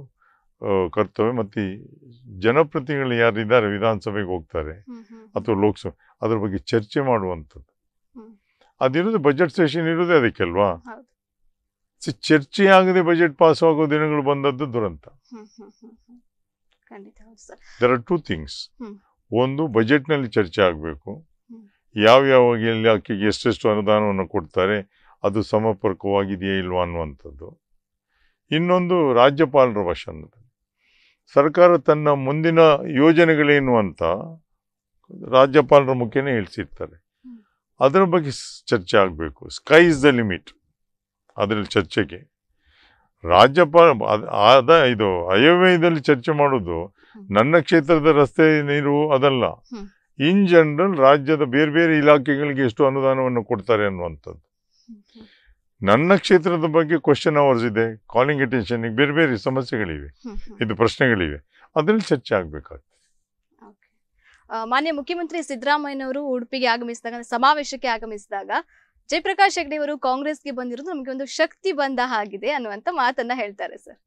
ಕರ್ತವ್ಯ ಮತ್ತು ಜನಪ್ರತಿನಿಧಿಗಳು ಯಾರಿದ್ದಾರೆ ವಿಧಾನಸಭೆಗೆ ಹೋಗ್ತಾರೆ ಅಥವಾ ಲೋಕಸಭೆ ಅದ್ರ ಬಗ್ಗೆ ಚರ್ಚೆ ಮಾಡುವಂಥದ್ದು ಅದಿರೋದು ಬಜೆಟ್ ಸೆಷನ್ ಇರೋದೇ ಅದಕ್ಕೆಲ್ವಾ ಚರ್ಚೆ ಆಗದೆ ಬಜೆಟ್ ಪಾಸ್ ಆಗೋ ದಿನಗಳು ಬಂದದ್ದು ದುರಂತ ದರ್ ಆರ್ ಟೂ ಥಿಂಗ್ಸ್ ಒಂದು ಬಜೆಟ್ನಲ್ಲಿ ಚರ್ಚೆ ಆಗಬೇಕು ಯಾವ ಯಾವ ಆಕೆಗೆ ಎಷ್ಟೆಷ್ಟು ಅನುದಾನವನ್ನು ಕೊಡ್ತಾರೆ ಅದು ಸಮರ್ಪಕವಾಗಿದೆಯೇ ಇಲ್ವಾ ಅನ್ನುವಂಥದ್ದು ಇನ್ನೊಂದು ರಾಜ್ಯಪಾಲರ ಭಾಷಣದಲ್ಲಿ ಸರ್ಕಾರ ತನ್ನ ಮುಂದಿನ ಯೋಜನೆಗಳೇನು ಅಂತ ರಾಜ್ಯಪಾಲರ ಮುಖ್ಯನೇ ಹೇಳ್ಸಿರ್ತಾರೆ ಅದರ ಬಗ್ಗೆ ಚರ್ಚೆ ಆಗಬೇಕು ಸ್ಕೈ ಇಸ್ ದ ಲಿಮಿಟ್ ಅದರಲ್ಲಿ ಚರ್ಚೆಗೆ ರಾಜ್ಯಪಾಲ ಅದ ಇದು ಅಯವ್ಯಯದಲ್ಲಿ ಚರ್ಚೆ ಮಾಡೋದು ನನ್ನ ಕ್ಷೇತ್ರದ ರಸ್ತೆ ನೀರು ಅದಲ್ಲ ಇನ್ ಜನರಲ್ ರಾಜ್ಯದ ಬೇರೆ ಬೇರೆ ಇಲಾಖೆಗಳಿಗೆ ಎಷ್ಟು ಅನುದಾನವನ್ನು ಕೊಡ್ತಾರೆ ಅನ್ನುವಂಥದ್ದು ನನ್ನ ಕ್ಷೇತ್ರದ ಬಗ್ಗೆ ಕ್ವಶನ್ ಅವರ್ಸ್ ಇದೆ ಕಾಲಿಂಗ್ ಅಟೆನ್ಷನ್ ಬೇರೆ ಬೇರೆ ಸಮಸ್ಯೆಗಳಿವೆ ಇದು ಪ್ರಶ್ನೆಗಳಿವೆ ಅದರಲ್ಲಿ ಚರ್ಚೆ ಆಗಬೇಕಾಗ್ತದೆ ಮಾನ್ಯ ಮುಖ್ಯಮಂತ್ರಿ ಸಿದ್ದರಾಮಯ್ಯನವರು ಉಡುಪಿಗೆ ಆಗಮಿಸಿದಾಗ ಸಮಾವೇಶಕ್ಕೆ ಆಗಮಿಸಿದಾಗ ಜಯಪ್ರಕಾಶ್ ಹೆಗ್ಡೆ ಅವರು ಕಾಂಗ್ರೆಸ್ಗೆ ಬಂದಿರೋದು ನಮಗೆ ಒಂದು ಶಕ್ತಿ ಬಂದ ಹಾಗಿದೆ ಅನ್ನುವಂತ ಮಾತನ್ನ ಹೇಳ್ತಾರೆ ಸರ್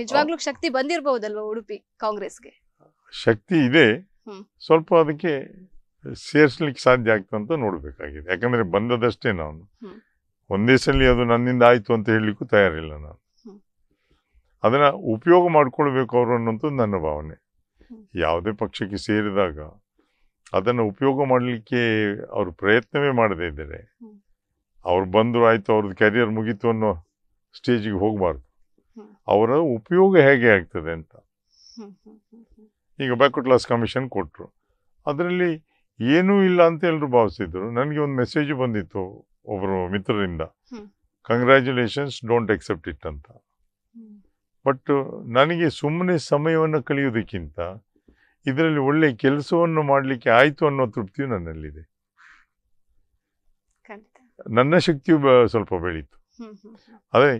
ನಿಜವಾಗ್ಲೂ ಶಕ್ತಿ ಬಂದಿರಬಹುದಲ್ವಾ ಉಡುಪಿ ಕಾಂಗ್ರೆಸ್ಗೆ ಶಕ್ತಿ ಇದೆ ಸ್ವಲ್ಪ ಅದಕ್ಕೆ ಸೇರಿಸ್ಲಿಕ್ಕೆ ಸಾಧ್ಯ ಆಗ್ತದೆ ಅಂತ ನೋಡಬೇಕಾಗಿದೆ ಯಾಕಂದರೆ ಬಂದದಷ್ಟೇ ನಾನು ಒಂದೇ ಸಲ ಅದು ನನ್ನಿಂದ ಆಯಿತು ಅಂತ ಹೇಳಲಿಕ್ಕೂ ತಯಾರಿಲ್ಲ ನಾನು ಅದನ್ನು ಉಪಯೋಗ ಮಾಡ್ಕೊಳ್ಬೇಕು ಅವರು ಅನ್ನೋಂಥದ್ದು ನನ್ನ ಭಾವನೆ ಯಾವುದೇ ಪಕ್ಷಕ್ಕೆ ಸೇರಿದಾಗ ಅದನ್ನು ಉಪಯೋಗ ಮಾಡಲಿಕ್ಕೆ ಅವರು ಪ್ರಯತ್ನವೇ ಮಾಡದೇ ಇದ್ದರೆ ಅವ್ರು ಬಂದರು ಆಯಿತು ಅವ್ರದ್ದು ಕೆರಿಯರ್ ಮುಗೀತು ಅನ್ನೋ ಸ್ಟೇಜಿಗೆ ಹೋಗಬಾರ್ದು ಅವರ ಉಪಯೋಗ ಹೇಗೆ ಆಗ್ತದೆ ಅಂತ ಈಗ ಬ್ಯಾಕ್ವರ್ಡ್ ಕ್ಲಾಸ್ ಕಮಿಷನ್ ಕೊಟ್ಟರು ಅದರಲ್ಲಿ ಏನೂ ಇಲ್ಲ ಅಂತ ಎಲ್ಲರೂ ಭಾವಿಸಿದ್ರು ನನಗೆ ಒಂದು ಮೆಸೇಜ್ ಬಂದಿತ್ತು ಒಬ್ಬರು ಮಿತ್ರರಿಂದ ಕಂಗ್ರ್ಯಾಚುಲೇಷನ್ಸ್ ಡೋಂಟ್ ಎಕ್ಸೆಪ್ಟ್ ಇಟ್ ಅಂತ ಬಟ್ ನನಗೆ ಸುಮ್ಮನೆ ಸಮಯವನ್ನು ಕಳೆಯೋದಕ್ಕಿಂತ ಇದರಲ್ಲಿ ಒಳ್ಳೆ ಕೆಲಸವನ್ನು ಮಾಡಲಿಕ್ಕೆ ಆಯಿತು ಅನ್ನೋ ತೃಪ್ತಿಯು ನನ್ನಲ್ಲಿದೆ ನನ್ನ ಶಕ್ತಿಯು ಸ್ವಲ್ಪ ಬೆಳೀತು ಅದೇ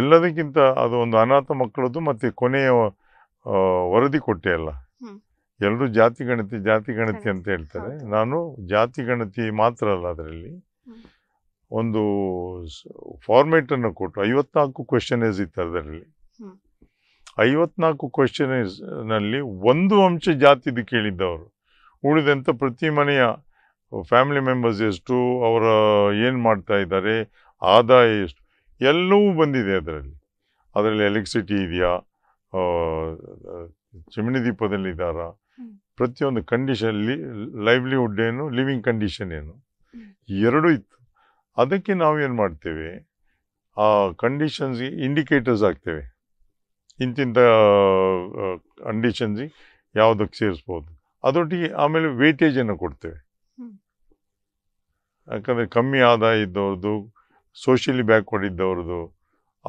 ಎಲ್ಲದಕ್ಕಿಂತ ಅದು ಒಂದು ಅನಾಥ ಮಕ್ಕಳದ್ದು ಮತ್ತೆ ಕೊನೆಯ ವರದಿ ಕೊಟ್ಟೆ ಅಲ್ಲ ಎಲ್ಲರೂ ಜಾತಿ ಗಣತಿ ಜಾತಿ ಗಣತಿ ಅಂತ ಹೇಳ್ತಾರೆ ನಾನು ಜಾತಿ ಗಣತಿ ಮಾತ್ರ ಅಲ್ಲ ಅದರಲ್ಲಿ ಒಂದು ಫಾರ್ಮೇಟನ್ನು ಕೊಟ್ಟು ಐವತ್ನಾಲ್ಕು ಕ್ವಶನೇಸ್ ಇತ್ತು ಅದರಲ್ಲಿ ಐವತ್ನಾಲ್ಕು ಕ್ವಶನೇಸ್ನಲ್ಲಿ ಒಂದು ಅಂಶ ಜಾತಿದು ಕೇಳಿದ್ದವರು ಉಳಿದಂಥ ಪ್ರತಿ ಮನೆಯ ಫ್ಯಾಮಿಲಿ ಮೆಂಬರ್ಸ್ ಎಷ್ಟು ಅವರ ಏನು ಮಾಡ್ತಾ ಇದ್ದಾರೆ ಆದಾಯ ಎಷ್ಟು ಎಲ್ಲವೂ ಬಂದಿದೆ ಅದರಲ್ಲಿ ಅದರಲ್ಲಿ ಎಲೆಕ್ಟ್ರಿಸಿಟಿ ಇದೆಯಾ ಚಿಮಣಿ ದೀಪದಲ್ಲಿದ್ದಾರಾ ಪ್ರತಿಯೊಂದು ಕಂಡೀಷನ್ ಲೈವ್ಲಿಹುಡ್ ಏನು ಲಿವಿಂಗ್ ಕಂಡೀಷನ್ ಏನು ಎರಡೂ ಇತ್ತು ಅದಕ್ಕೆ ನಾವು ಏನು ಮಾಡ್ತೇವೆ ಆ ಕಂಡೀಷನ್ಸ್ಗೆ ಇಂಡಿಕೇಟರ್ಸ್ ಆಗ್ತೇವೆ ಇಂತಿಂಥ ಕಂಡೀಷನ್ಸಿಗೆ ಯಾವುದಕ್ಕೆ ಸೇರಿಸ್ಬೋದು ಅದೊಟ್ಟಿಗೆ ಆಮೇಲೆ ವೇಟೇಜನ್ನು ಕೊಡ್ತೇವೆ ಯಾಕಂದರೆ ಕಮ್ಮಿ ಆದಾಯ ಇದ್ದವ್ರದ್ದು ಸೋಷಿಯಲಿ ಬ್ಯಾಕ್ವರ್ಡ್ ಇದ್ದವ್ರದ್ದು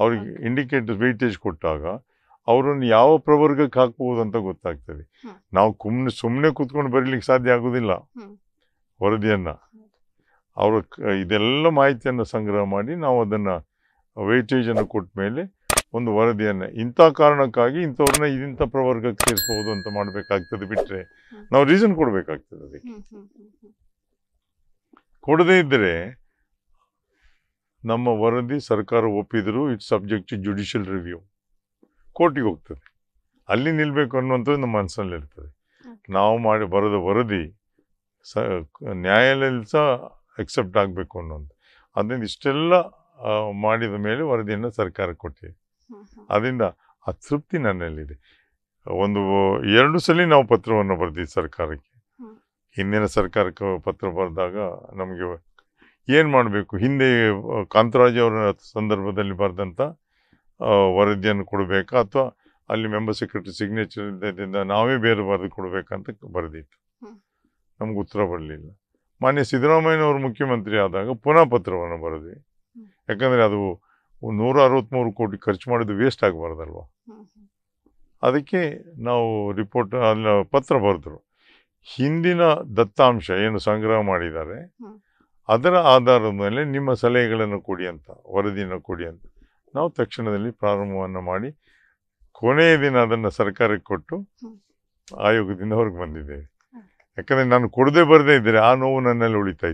ಅವ್ರಿಗೆ ಇಂಡಿಕೇಟರ್ ವೇಟೇಜ್ ಕೊಟ್ಟಾಗ ಅವರನ್ನು ಯಾವ ಪ್ರವರ್ಗಕ್ಕೆ ಹಾಕ್ಬೋದು ಅಂತ ಗೊತ್ತಾಗ್ತದೆ ನಾವು ಕುಮ್ನೆ ಸುಮ್ಮನೆ ಕೂತ್ಕೊಂಡು ಬರೀಲಿಕ್ಕೆ ಸಾಧ್ಯ ಆಗೋದಿಲ್ಲ ವರದಿಯನ್ನು ಅವರ ಇದೆಲ್ಲ ಮಾಹಿತಿಯನ್ನು ಸಂಗ್ರಹ ಮಾಡಿ ನಾವು ಅದನ್ನು ವೇಟೇಜನ್ನು ಕೊಟ್ಟ ಮೇಲೆ ಒಂದು ವರದಿಯನ್ನು ಇಂಥ ಕಾರಣಕ್ಕಾಗಿ ಇಂಥವ್ರನ್ನ ಇದಿಂಥ ಪ್ರವರ್ಗಕ್ಕೆ ಸೇರಿಸಬಹುದು ಅಂತ ಮಾಡಬೇಕಾಗ್ತದೆ ಬಿಟ್ಟರೆ ನಾವು ರೀಸನ್ ಕೊಡಬೇಕಾಗ್ತದೆ ಅದಕ್ಕೆ ಕೊಡದೇ ಇದ್ದರೆ ನಮ್ಮ ವರದಿ ಸರ್ಕಾರ ಒಪ್ಪಿದರೂ it's subject to judicial review ಕೋರ್ಟಿಗೆ ಹೋಗ್ತದೆ ಅಲ್ಲಿ ನಿಲ್ಲಬೇಕು ಅನ್ನುವಂಥದ್ದು ನಮ್ಮ ಮನಸ್ಸಲ್ಲಿರ್ತದೆ ನಾವು ಮಾಡಿ ಬರೆದ ವರದಿ ಸ ನ್ಯಾಯಾಲಯದಲ್ಲಿ ಸಹ ಎಕ್ಸೆಪ್ಟ್ ಆಗಬೇಕು ಅನ್ನೋದು ಅದರಿಂದ ಇಷ್ಟೆಲ್ಲ ಮಾಡಿದ ಮೇಲೆ ವರದಿಯನ್ನು ಸರ್ಕಾರ ಕೊಟ್ಟಿದೆ ಅದರಿಂದ ಅತೃಪ್ತಿ ನನ್ನಲ್ಲಿದೆ ಒಂದು ಎರಡು ಸಲ ನಾವು ಪತ್ರವನ್ನು ಬರೆದಿದ್ದು ಸರ್ಕಾರಕ್ಕೆ ಹಿಂದಿನ ಸರ್ಕಾರಕ್ಕೆ ಪತ್ರ ಬರೆದಾಗ ನಮಗೆ ಏನು ಮಾಡಬೇಕು ಹಿಂದೆ ಕಾಂತರಾಜ್ ಅವರ ಸಂದರ್ಭದಲ್ಲಿ ಬರೆದಂಥ ವರದಿಯನ್ನು ಕೊಡಬೇಕಾ ಅಥವಾ ಅಲ್ಲಿ ಮೆಂಬರ್ ಸೆಕ್ರೆಟರಿ ಸಿಗ್ನೇಚರ್ದಿಂದ ನಾವೇ ಬೇರೆ ಬರೆದು ಕೊಡಬೇಕಂತ ಬರೆದಿತ್ತು ನಮ್ಗೆ ಉತ್ತರ ಬರಲಿಲ್ಲ ಮಾನ್ಯ ಸಿದ್ದರಾಮಯ್ಯನವರು ಮುಖ್ಯಮಂತ್ರಿ ಆದಾಗ ಪುನಃ ಪತ್ರವನ್ನು ಬರೆದ್ವಿ ಯಾಕಂದರೆ ಅದು ನೂರ ಅರವತ್ತ್ಮೂರು ಕೋಟಿ ಖರ್ಚು ಮಾಡಿದ್ದು ವೇಸ್ಟ್ ಆಗಬಾರ್ದಲ್ವ ಅದಕ್ಕೆ ನಾವು ರಿಪೋರ್ಟ್ ಅಲ್ಲಿ ಪತ್ರ ಬರೆದ್ರು ಹಿಂದಿನ ದತ್ತಾಂಶ ಏನು ಸಂಗ್ರಹ ಮಾಡಿದ್ದಾರೆ ಅದರ ಆಧಾರದ ಮೇಲೆ ನಿಮ್ಮ ಸಲಹೆಗಳನ್ನು ಕೊಡಿ ಅಂತ ವರದಿಯನ್ನು ಕೊಡಿ ಅಂತ ನಾವು ತಕ್ಷಣದಲ್ಲಿ ಪ್ರಾರಂಭವನ್ನು ಮಾಡಿ ಕೊನೆಯ ದಿನ ಅದನ್ನು ಸರ್ಕಾರಕ್ಕೆ ಕೊಟ್ಟು ಆಯೋಗದಿಂದ ಹೊರಗೆ ಬಂದಿದ್ದೇವೆ ಯಾಕಂದ್ರೆ ನಾನು ಕೊಡದೆ ಬರದೇ ಇದ್ದರೆ ಆ ನೋವು ನನ್ನಲ್ಲಿ ಉಳಿತಾ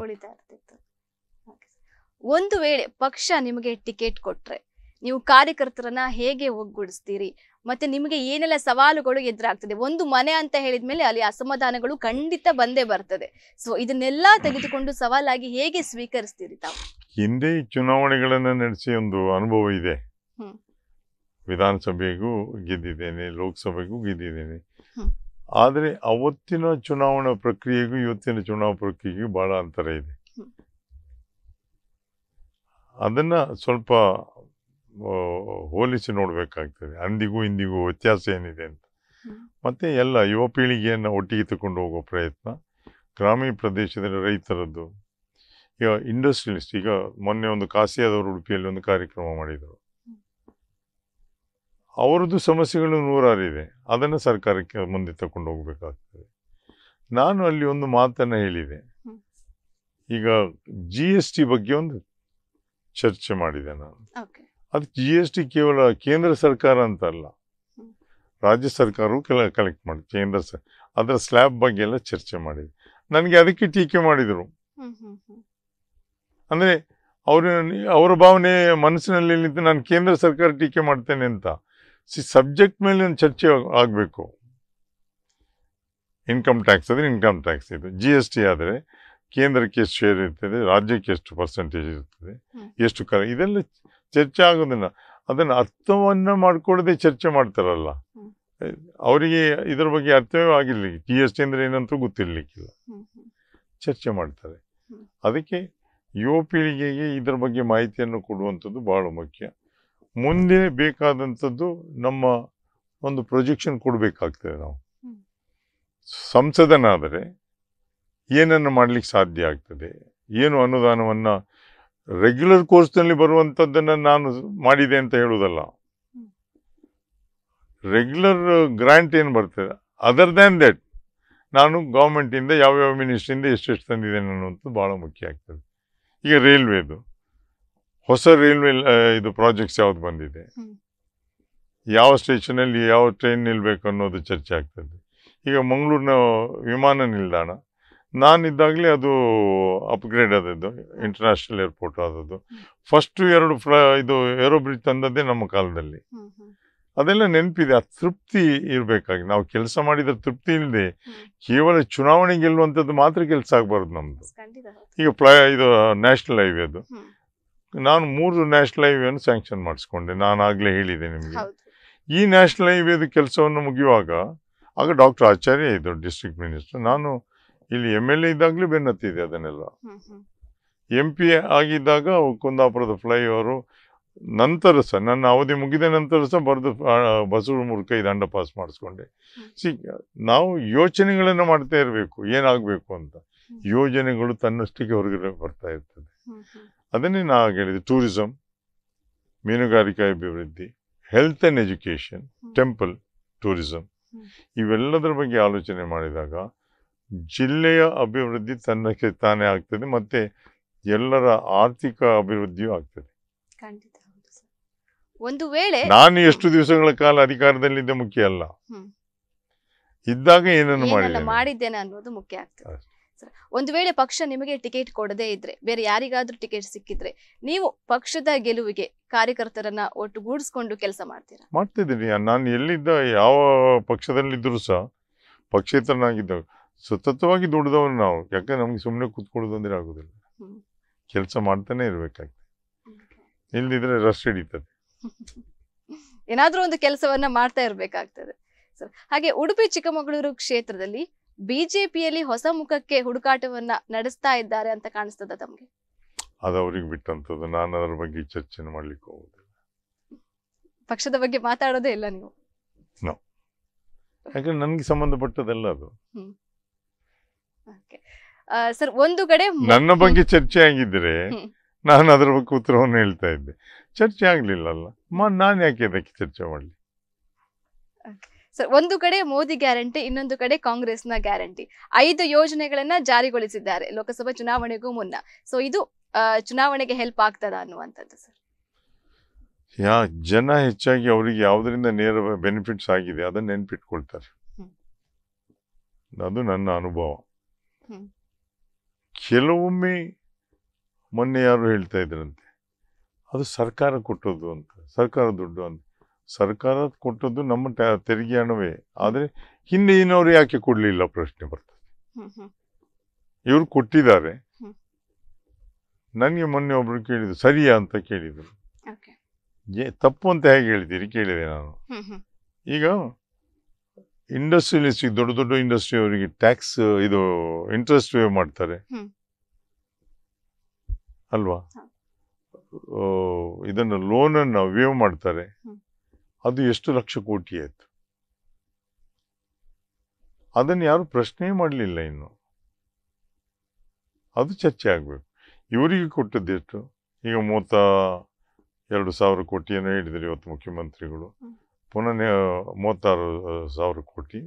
ಒಂದು ವೇಳೆ ಪಕ್ಷ ನಿಮಗೆ ಟಿಕೆಟ್ ಕೊಟ್ರೆ ನೀವು ಕಾರ್ಯಕರ್ತರನ್ನ ಹೇಗೆ ಒಗ್ಗೂಡಿಸ್ತೀರಿ ಮತ್ತೆ ನಿಮಗೆ ಏನೆಲ್ಲ ಸವಾಲುಗಳು ಎದುರಾಗ್ತದೆ ಒಂದು ಮನೆ ಅಂತ ಹೇಳಿದ ಮೇಲೆ ಅಲ್ಲಿ ಅಸಮಾಧಾನಗಳು ಖಂಡಿತ ಬಂದೇ ಬರ್ತದೆ ಸೊ ಇದನ್ನೆಲ್ಲ ತೆಗೆದುಕೊಂಡು ಸವಾಲಾಗಿ ಹೇಗೆ ಸ್ವೀಕರಿಸ್ತೀರಿ ತಾವು ಹಿಂದೆ ಚುನಾವಣೆಗಳನ್ನ ನಡೆಸಿ ಒಂದು ಅನುಭವ ಇದೆ ವಿಧಾನಸಭೆಗೂ ಗೆದ್ದಿದ್ದೇನೆ ಲೋಕಸಭೆಗೂ ಗೆದ್ದಿದ್ದೇನೆ ಆದರೆ ಅವತ್ತಿನ ಚುನಾವಣಾ ಪ್ರಕ್ರಿಯೆಗೂ ಇವತ್ತಿನ ಚುನಾವಣಾ ಪ್ರಕ್ರಿಯೆಗೂ ಬಹಳ ಅಂತರ ಇದೆ ಅದನ್ನ ಸ್ವಲ್ಪ ಹೋಲಿಸಿ ನೋಡಬೇಕಾಗ್ತದೆ ಅಂದಿಗೂ ಇಂದಿಗೂ ವ್ಯತ್ಯಾಸ ಏನಿದೆ ಅಂತ ಮತ್ತು ಎಲ್ಲ ಯುವ ಪೀಳಿಗೆಯನ್ನು ಒಟ್ಟಿಗೆ ತಗೊಂಡು ಹೋಗೋ ಪ್ರಯತ್ನ ಗ್ರಾಮೀಣ ಪ್ರದೇಶದಲ್ಲಿ ರೈತರದ್ದು ಈಗ ಇಂಡಸ್ಟ್ರಿಯಲಿಸ್ಟ್ ಈಗ ಮೊನ್ನೆ ಒಂದು ಕಾಸಿಯಾದವರು ಉಡುಪಿಯಲ್ಲಿ ಒಂದು ಕಾರ್ಯಕ್ರಮ ಮಾಡಿದರು ಅವರದ್ದು ಸಮಸ್ಯೆಗಳು ನೂರಾರಿದೆ ಅದನ್ನು ಸರ್ಕಾರಕ್ಕೆ ಮುಂದೆ ತಗೊಂಡು ಹೋಗಬೇಕಾಗ್ತದೆ ನಾನು ಅಲ್ಲಿ ಒಂದು ಮಾತನ್ನು ಹೇಳಿದೆ ಈಗ ಜಿ ಎಸ್ ಟಿ ಬಗ್ಗೆ ಒಂದು ಚರ್ಚೆ ಮಾಡಿದೆ ನಾನು ಅದು ಜಿ ಎಸ್ ಟಿ ಕೇವಲ ಕೇಂದ್ರ ಸರ್ಕಾರ ಅಂತಲ್ಲ ರಾಜ್ಯ ಸರ್ಕಾರವು ಕೆಲ ಕಲೆಕ್ಟ್ ಮಾಡಿ ಕೇಂದ್ರ ಸರ್ ಅದರ ಸ್ಲ್ಯಾಬ್ ಬಗ್ಗೆ ಎಲ್ಲ ಚರ್ಚೆ ಮಾಡಿದೆ ನನಗೆ ಅದಕ್ಕೆ ಟೀಕೆ ಮಾಡಿದರು ಅಂದರೆ ಅವರು ಅವರ ಭಾವನೆ ಮನಸ್ಸಿನಲ್ಲಿ ನಿಂತು ನಾನು ಕೇಂದ್ರ ಸರ್ಕಾರ ಟೀಕೆ ಮಾಡ್ತೇನೆ ಅಂತ ಸಿ ಸಬ್ಜೆಕ್ಟ್ ಮೇಲೆ ನಾನು ಚರ್ಚೆ ಆಗಬೇಕು ಇನ್ಕಮ್ ಟ್ಯಾಕ್ಸ್ ಆದರೆ ಇನ್ಕಮ್ ಟ್ಯಾಕ್ಸ್ ಇದು ಜಿ ಎಸ್ ಟಿ ಆದರೆ ಕೇಂದ್ರಕ್ಕೆ ಎಷ್ಟು ಶೇರ್ ಇರ್ತದೆ ರಾಜ್ಯಕ್ಕೆ ಎಷ್ಟು ಪರ್ಸೆಂಟೇಜ್ ಇರ್ತದೆ ಎಷ್ಟು ಕ ಇದೆಲ್ಲ ಚರ್ಚೆ ಆಗೋದಿಲ್ಲ ಅದನ್ನು ಅರ್ಥವನ್ನು ಮಾಡಿಕೊಳ್ಳದೆ ಚರ್ಚೆ ಮಾಡ್ತಾರಲ್ಲ ಅವರಿಗೆ ಇದರ ಬಗ್ಗೆ ಅರ್ಥವೇ ಆಗಿರಲಿ ಜಿ ಎಸ್ ಟಿ ಅಂದರೆ ಏನಂತೂ ಗೊತ್ತಿರಲಿಕ್ಕಿಲ್ಲ ಚರ್ಚೆ ಮಾಡ್ತಾರೆ ಅದಕ್ಕೆ ಯುವ ಪೀಳಿಗೆಗೆ ಇದರ ಬಗ್ಗೆ ಮಾಹಿತಿಯನ್ನು ಕೊಡುವಂಥದ್ದು ಬಹಳ ಮುಖ್ಯ ಮುಂದೆ ಬೇಕಾದಂಥದ್ದು ನಮ್ಮ ಒಂದು ಪ್ರೊಜೆಕ್ಷನ್ ಕೊಡಬೇಕಾಗ್ತದೆ ನಾವು ಸಂಸದನಾದರೆ ಏನನ್ನು ಮಾಡಲಿಕ್ಕೆ ಸಾಧ್ಯ ಆಗ್ತದೆ ಏನು ಅನುದಾನವನ್ನು ರೆಗ್ಯುಲರ್ ಕೋರ್ಸ್ನಲ್ಲಿ ಬರುವಂಥದ್ದನ್ನು ನಾನು ಮಾಡಿದೆ ಅಂತ ಹೇಳುವುದಲ್ಲ ರೆಗ್ಯುಲರ್ ಗ್ರ್ಯಾಂಟ್ ಏನು ಬರ್ತದೆ ಅದರ್ ದ್ಯಾನ್ ದಟ್ ನಾನು ಗೌರ್ಮೆಂಟಿಂದ ಯಾವ್ಯಾವ ಮಿನಿಸ್ಟ್ರಿಂದ ಎಷ್ಟೆಷ್ಟು ತಂದಿದ್ದೇನೆ ಅನ್ನೋದು ಭಾಳ ಮುಖ್ಯ ಆಗ್ತದೆ ಈಗ ರೈಲ್ವೇದು ಹೊಸ ರೈಲ್ವೆ ಇದು ಪ್ರಾಜೆಕ್ಟ್ಸ್ ಯಾವ್ದು ಬಂದಿದೆ ಯಾವ ಸ್ಟೇಷನಲ್ಲಿ ಯಾವ ಟ್ರೈನ್ ನಿಲ್ಬೇಕು ಅನ್ನೋದು ಚರ್ಚೆ ಆಗ್ತದೆ ಈಗ ಮಂಗಳೂರಿನ ವಿಮಾನ ನಿಲ್ದಾಣ ನಾನಿದ್ದಾಗಲೇ ಅದು ಅಪ್ಗ್ರೇಡ್ ಆದದ್ದು ಇಂಟರ್ನ್ಯಾಷನಲ್ ಏರ್ಪೋರ್ಟ್ ಆದದ್ದು ಫಸ್ಟ್ ಎರಡು ಫ್ಲೈ ಇದು ಏರೋ ಬ್ರಿಡ್ಜ್ ತಂದದ್ದೇ ನಮ್ಮ ಕಾಲದಲ್ಲಿ ಅದೆಲ್ಲ ನೆನಪಿದೆ ಆ ತೃಪ್ತಿ ಇರಬೇಕಾಗಿ ನಾವು ಕೆಲಸ ಮಾಡಿದ ತೃಪ್ತಿ ಇಲ್ಲದೆ ಕೇವಲ ಚುನಾವಣೆ ಗೆಲ್ಲುವಂಥದ್ದು ಮಾತ್ರ ಕೆಲಸ ಆಗಬಾರ್ದು ನಮ್ಮದು ಈಗ ಫ್ಲೈ ಇದು ನ್ಯಾಷನಲ್ ಹೈವೇ ಅದು ನಾನು ಮೂರು ನ್ಯಾಷನಲ್ ಹೈವೇನು ಸ್ಯಾಂಕ್ಷನ್ ಮಾಡಿಸ್ಕೊಂಡೆ ನಾನು ಆಗಲೇ ಹೇಳಿದೆ ನಿಮಗೆ ಈ ನ್ಯಾಷನಲ್ ಹೈವೇದು ಕೆಲಸವನ್ನು ಮುಗಿಯುವಾಗ ಆಗ ಡಾಕ್ಟರ್ ಆಚಾರ್ಯ ಇದ್ದರು ಡಿಸ್ಟ್ರಿಕ್ಟ್ ಮಿನಿಸ್ಟರ್ ನಾನು ಇಲ್ಲಿ ಎಮ್ ಎಲ್ ಎ ಇದ್ದಾಗಲೂ ಬೆನ್ನತ್ತಿದೆ ಅದನ್ನೆಲ್ಲ ಎಂ ಪಿ ಆಗಿದ್ದಾಗ ಕುಂದಾಪುರದ ಫ್ಲೈಓವರು ನಂತರ ಸಹ ನನ್ನ ಅವಧಿ ಮುಗಿದ ನಂತರ ಸಹ ಬರೆದು ಬಸವರು ಮೂರು ಕೈ ದಂಡ ಪಾಸ್ ಮಾಡಿಸ್ಕೊಂಡೆ ಸಿ ನಾವು ಯೋಚನೆಗಳನ್ನು ಮಾಡ್ತಾ ಇರಬೇಕು ಏನಾಗಬೇಕು ಅಂತ ಯೋಜನೆಗಳು ತನ್ನಷ್ಟಕ್ಕೆ ಹೊರಗಡೆ ಬರ್ತಾ ಇರ್ತದೆ ಅದನ್ನೇ ನಾ ಹೇಳಿದೆ ಟೂರಿಸಂ ಮೀನುಗಾರಿಕಾ ಅಭಿವೃದ್ಧಿ health and education temple tourism ಇವೆಲ್ಲದರ ಬಗ್ಗೆ ಆಲೋಚನೆ ಮಾಡಿದಾಗ ಜಿಲ್ಲೆಯ ಅಭಿವೃದ್ಧಿ ತನ್ನಕ್ಕೆ ತಾನೇ ಆಗ್ತದೆ ಮತ್ತೆ ಎಲ್ಲರ ಆರ್ಥಿಕ ಅಭಿವೃದ್ಧಿಯೂ ಆಗ್ತದೆ ಖಂಡಿತ ಒಂದು ವೇಳೆ ನಾನು ಎಷ್ಟು ದಿವಸಗಳ ಕಾಲ ಅಧಿಕಾರದಲ್ಲಿದ್ದ ಮುಖ್ಯ ಅಲ್ಲ ಇದ್ದಾಗ ಏನನ್ನು ಮಾಡಿದ್ದೇನೆ ಅನ್ನೋದು ಮುಖ್ಯ ಆಗ್ತದೆ ಒಂದು ವೇಳೆ ಪಕ್ಷ ನಿಮಗೆ ಟಿಕೆಟ್ ಕೊಡದೇ ಇದ್ರೆ ಬೇರೆ ಯಾರಿಗಾದ್ರೂ ಟಿಕೆಟ್ ಸಿಕ್ಕಿದ್ರೆ ನೀವು ಪಕ್ಷದ ಗೆಲುವಿಗೆ ಕಾರ್ಯಕರ್ತರನ್ನ ಒಟ್ಟುಗೂಡಿಸ್ಕೊಂಡು ಕೆಲಸ ಮಾಡ್ತೀರಾ ಮಾಡ್ತಿದ್ದೀನಿ ನಾನು ಎಲ್ಲಿದ್ದ ಯಾವ ಪಕ್ಷದಲ್ಲಿದ್ದರೂ ಸಹ ಪಕ್ಷೇತರನಾಗಿದ್ದಾಗ ಸತತವಾಗಿ ದುಡ್ದವ್ರು ನಾವು ಯಾಕಂದ್ರೆ ನಮ್ಗೆ ಸುಮ್ಮನೆ ಕೂತ್ಕೊಳ್ಳೋದು ಅಂದರೆ ಆಗೋದಿಲ್ಲ ಕೆಲಸ ಮಾಡ್ತಾನೆ ಇರಬೇಕಾಗ್ತದೆ ಇಲ್ದಿದ್ರೆ ರಸ್ಟ್ ಹಿಡಿತದೆ ಏನಾದರೂ ಒಂದು ಕೆಲಸವನ್ನ ಮಾಡ್ತಾ ಇರಬೇಕಾಗ್ತದೆ ಸರ್ ಹಾಗೆ ಉಡುಪಿ ಚಿಕ್ಕಮಗಳೂರು ಕ್ಷೇತ್ರದಲ್ಲಿ ಬಿಜೆಪಿಯಲ್ಲಿ ಹೊಸ ಮುಖಕ್ಕೆ ಹುಡುಕಾಟವನ್ನ ನಡೆಸ್ತಾ ಇದ್ದಾರೆ ಅಂತ ಕಾಣಿಸ್ತದ ತಮ್ಗೆ ಅದು ಅವ್ರಿಗೆ ಬಿಟ್ಟಂತದ್ದು ನಾನು ಅದರ ಬಗ್ಗೆ ಚರ್ಚೆ ಮಾಡ್ಲಿಕ್ಕೆ ಹೋಗುದಿಲ್ಲ ಪಕ್ಷದ ಬಗ್ಗೆ ಮಾತಾಡೋದೇ ಇಲ್ಲ ನೀವು ಯಾಕಂದ್ರೆ ನನ್ಗೆ ಸಂಬಂಧಪಟ್ಟದಲ್ಲ ಅದು ಸರ್ ಒಂದು ಕಡೆ ನನ್ನ ಬಗ್ಗೆ ಚರ್ಚೆ ಆಗಿದ್ರೆ ನಾನು ಅದ್ರ ಬಗ್ಗೆ ಉತ್ತರವನ್ನು ಹೇಳ್ತಾ ಇದ್ದೆ ಚರ್ಚೆ ಆಗ್ಲಿಲ್ಲಲ್ಲ ನಾನು ಯಾಕೆ ಅದಕ್ಕೆ ಚರ್ಚೆ ಮಾಡಲಿ ಸರ್ ಒಂದು ಕಡೆ ಮೋದಿ ಗ್ಯಾರಂಟಿ ಇನ್ನೊಂದು ಕಡೆ ಕಾಂಗ್ರೆಸ್ನ ಗ್ಯಾರಂಟಿ ಐದು ಯೋಜನೆಗಳನ್ನ ಜಾರಿಗೊಳಿಸಿದ್ದಾರೆ ಲೋಕಸಭಾ ಚುನಾವಣೆಗೂ ಮುನ್ನ ಸೊ ಇದು ಚುನಾವಣೆಗೆ ಹೆಲ್ಪ್ ಆಗ್ತದ ಅನ್ನುವಂಥದ್ದು ಸರ್ ಯಾ ಜನ ಹೆಚ್ಚಾಗಿ ಅವರಿಗೆ ಯಾವುದರಿಂದ ನೇರ ಬೆನಿಫಿಟ್ಸ್ ಆಗಿದೆ ಅದನ್ನ ನೆನ್ಪಿಟ್ಕೊಳ್ತಾರೆ ಅದು ನನ್ನ ಅನುಭವ ಕೆಲವೊಮ್ಮೆ ಮೊನ್ನೆ ಯಾರು ಹೇಳ್ತಾ ಇದ್ರಂತೆ ಅದು ಸರ್ಕಾರ ಕೊಟ್ಟದ್ದು ಅಂತ ಸರ್ಕಾರ ದುಡ್ಡು ಅಂತ ಸರ್ಕಾರ ಕೊಟ್ಟದ್ದು ನಮ್ಮ ತೆರಿಗೆ ಹಣವೇ ಆದರೆ ಹಿಂದೆ ಇನ್ನವರು ಯಾಕೆ ಕೊಡಲಿಲ್ಲ ಪ್ರಶ್ನೆ ಬರ್ತದೆ ಇವರು ಕೊಟ್ಟಿದ್ದಾರೆ ನನಗೆ ಮೊನ್ನೆ ಒಬ್ರು ಕೇಳಿದ್ರು ಸರಿಯಾ ಅಂತ ಕೇಳಿದರು ತಪ್ಪು ಅಂತ ಹೇಗೆ ಹೇಳಿದ್ದೀರಿ ಕೇಳಿದೆ ನಾನು ಈಗ ಇಂಡಸ್ಟ್ರಿಯಲಿಸ್ಟ್ ದೊಡ್ಡ ದೊಡ್ಡ ಇಂಡಸ್ಟ್ರಿ ಅವರಿಗೆ ಟ್ಯಾಕ್ಸ್ ಇದು ಇಂಟ್ರೆಸ್ಟ್ ವೇವ್ ಮಾಡ್ತಾರೆ ಅಲ್ವಾ ಇದನ್ನು ಅನ್ನು ವೇವ್ ಮಾಡ್ತಾರೆ ಅದು ಎಷ್ಟು ಲಕ್ಷ ಕೋಟಿ ಆಯ್ತು ಅದನ್ನು ಯಾರು ಪ್ರಶ್ನೆ ಮಾಡಲಿಲ್ಲ ಇನ್ನು ಅದು ಚರ್ಚೆ ಆಗಬೇಕು ಇವರಿಗೆ ಕೊಟ್ಟದ್ದು ಎಷ್ಟು ಈಗ ಮೂವತ್ತ ಎರಡು ಸಾವಿರ ಕೋಟಿ ಹೇಳಿದರೆ ಇವತ್ತು ಮುಖ್ಯಮಂತ್ರಿಗಳು ಪುನಃ ಮೂವತ್ತಾರು ಸಾವಿರ ಕೋಟಿ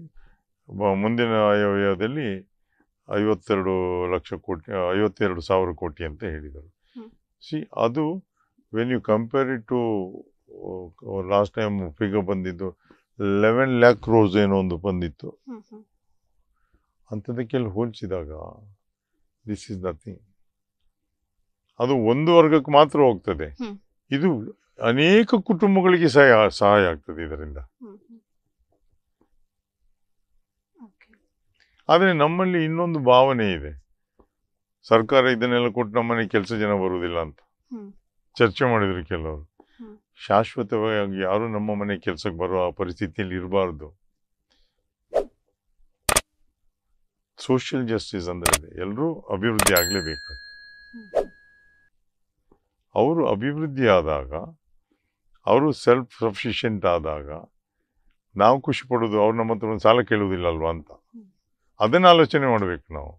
ಮುಂದಿನ ಆಯವ್ಯಯದಲ್ಲಿ ಐವತ್ತೆರಡು ಲಕ್ಷ ಕೋಟಿ ಐವತ್ತೆರಡು ಸಾವಿರ ಕೋಟಿ ಅಂತ ಹೇಳಿದರು ಸಿ ಅದು when you compare it to last time figure ಬಂದಿದ್ದು ಲೆವೆನ್ ಲ್ಯಾಕ್ ರೋಸ್ ಏನೋ ಒಂದು ಬಂದಿತ್ತು ಅಂಥದಕ್ಕೆಲ್ಲ ಹೋಲಿಸಿದಾಗ ದಿಸ್ ಇಸ್ ನಥಿಂಗ್ ಅದು ಒಂದು ವರ್ಗಕ್ಕೆ ಮಾತ್ರ ಹೋಗ್ತದೆ ಇದು ಅನೇಕ ಕುಟುಂಬಗಳಿಗೆ ಸಹಾಯ ಸಹಾಯ ಆಗ್ತದೆ ಇದರಿಂದ ಆದರೆ ನಮ್ಮಲ್ಲಿ ಇನ್ನೊಂದು ಭಾವನೆ ಇದೆ ಸರ್ಕಾರ ಇದನ್ನೆಲ್ಲ ಕೊಟ್ಟು ನಮ್ಮನೆ ಕೆಲಸ ಜನ ಬರುವುದಿಲ್ಲ ಅಂತ ಚರ್ಚೆ ಮಾಡಿದ್ರು ಕೆಲವರು ಶಾಶ್ವತವಾಗಿ ಯಾರು ನಮ್ಮ ಮನೆ ಕೆಲಸಕ್ಕೆ ಬರುವ ಪರಿಸ್ಥಿತಿಯಲ್ಲಿ ಇರಬಾರ್ದು ಸೋಷಿಯಲ್ ಜಸ್ಟಿಸ್ ಅಂದರೆ ಎಲ್ಲರೂ ಅಭಿವೃದ್ಧಿ ಆಗಲೇಬೇಕು ಅವರು ಅಭಿವೃದ್ಧಿ ಆದಾಗ ಅವರು ಸೆಲ್ಫ್ ಸಫಿಷಿಯೆಂಟ್ ಆದಾಗ ನಾವು ಖುಷಿ ಪಡೋದು ಅವ್ರು ನಮ್ಮ ಹತ್ರ ಒಂದು ಸಾಲ ಕೇಳುವುದಿಲ್ಲ ಅಲ್ವಾ ಅಂತ ಅದನ್ನು ಆಲೋಚನೆ ಮಾಡಬೇಕು ನಾವು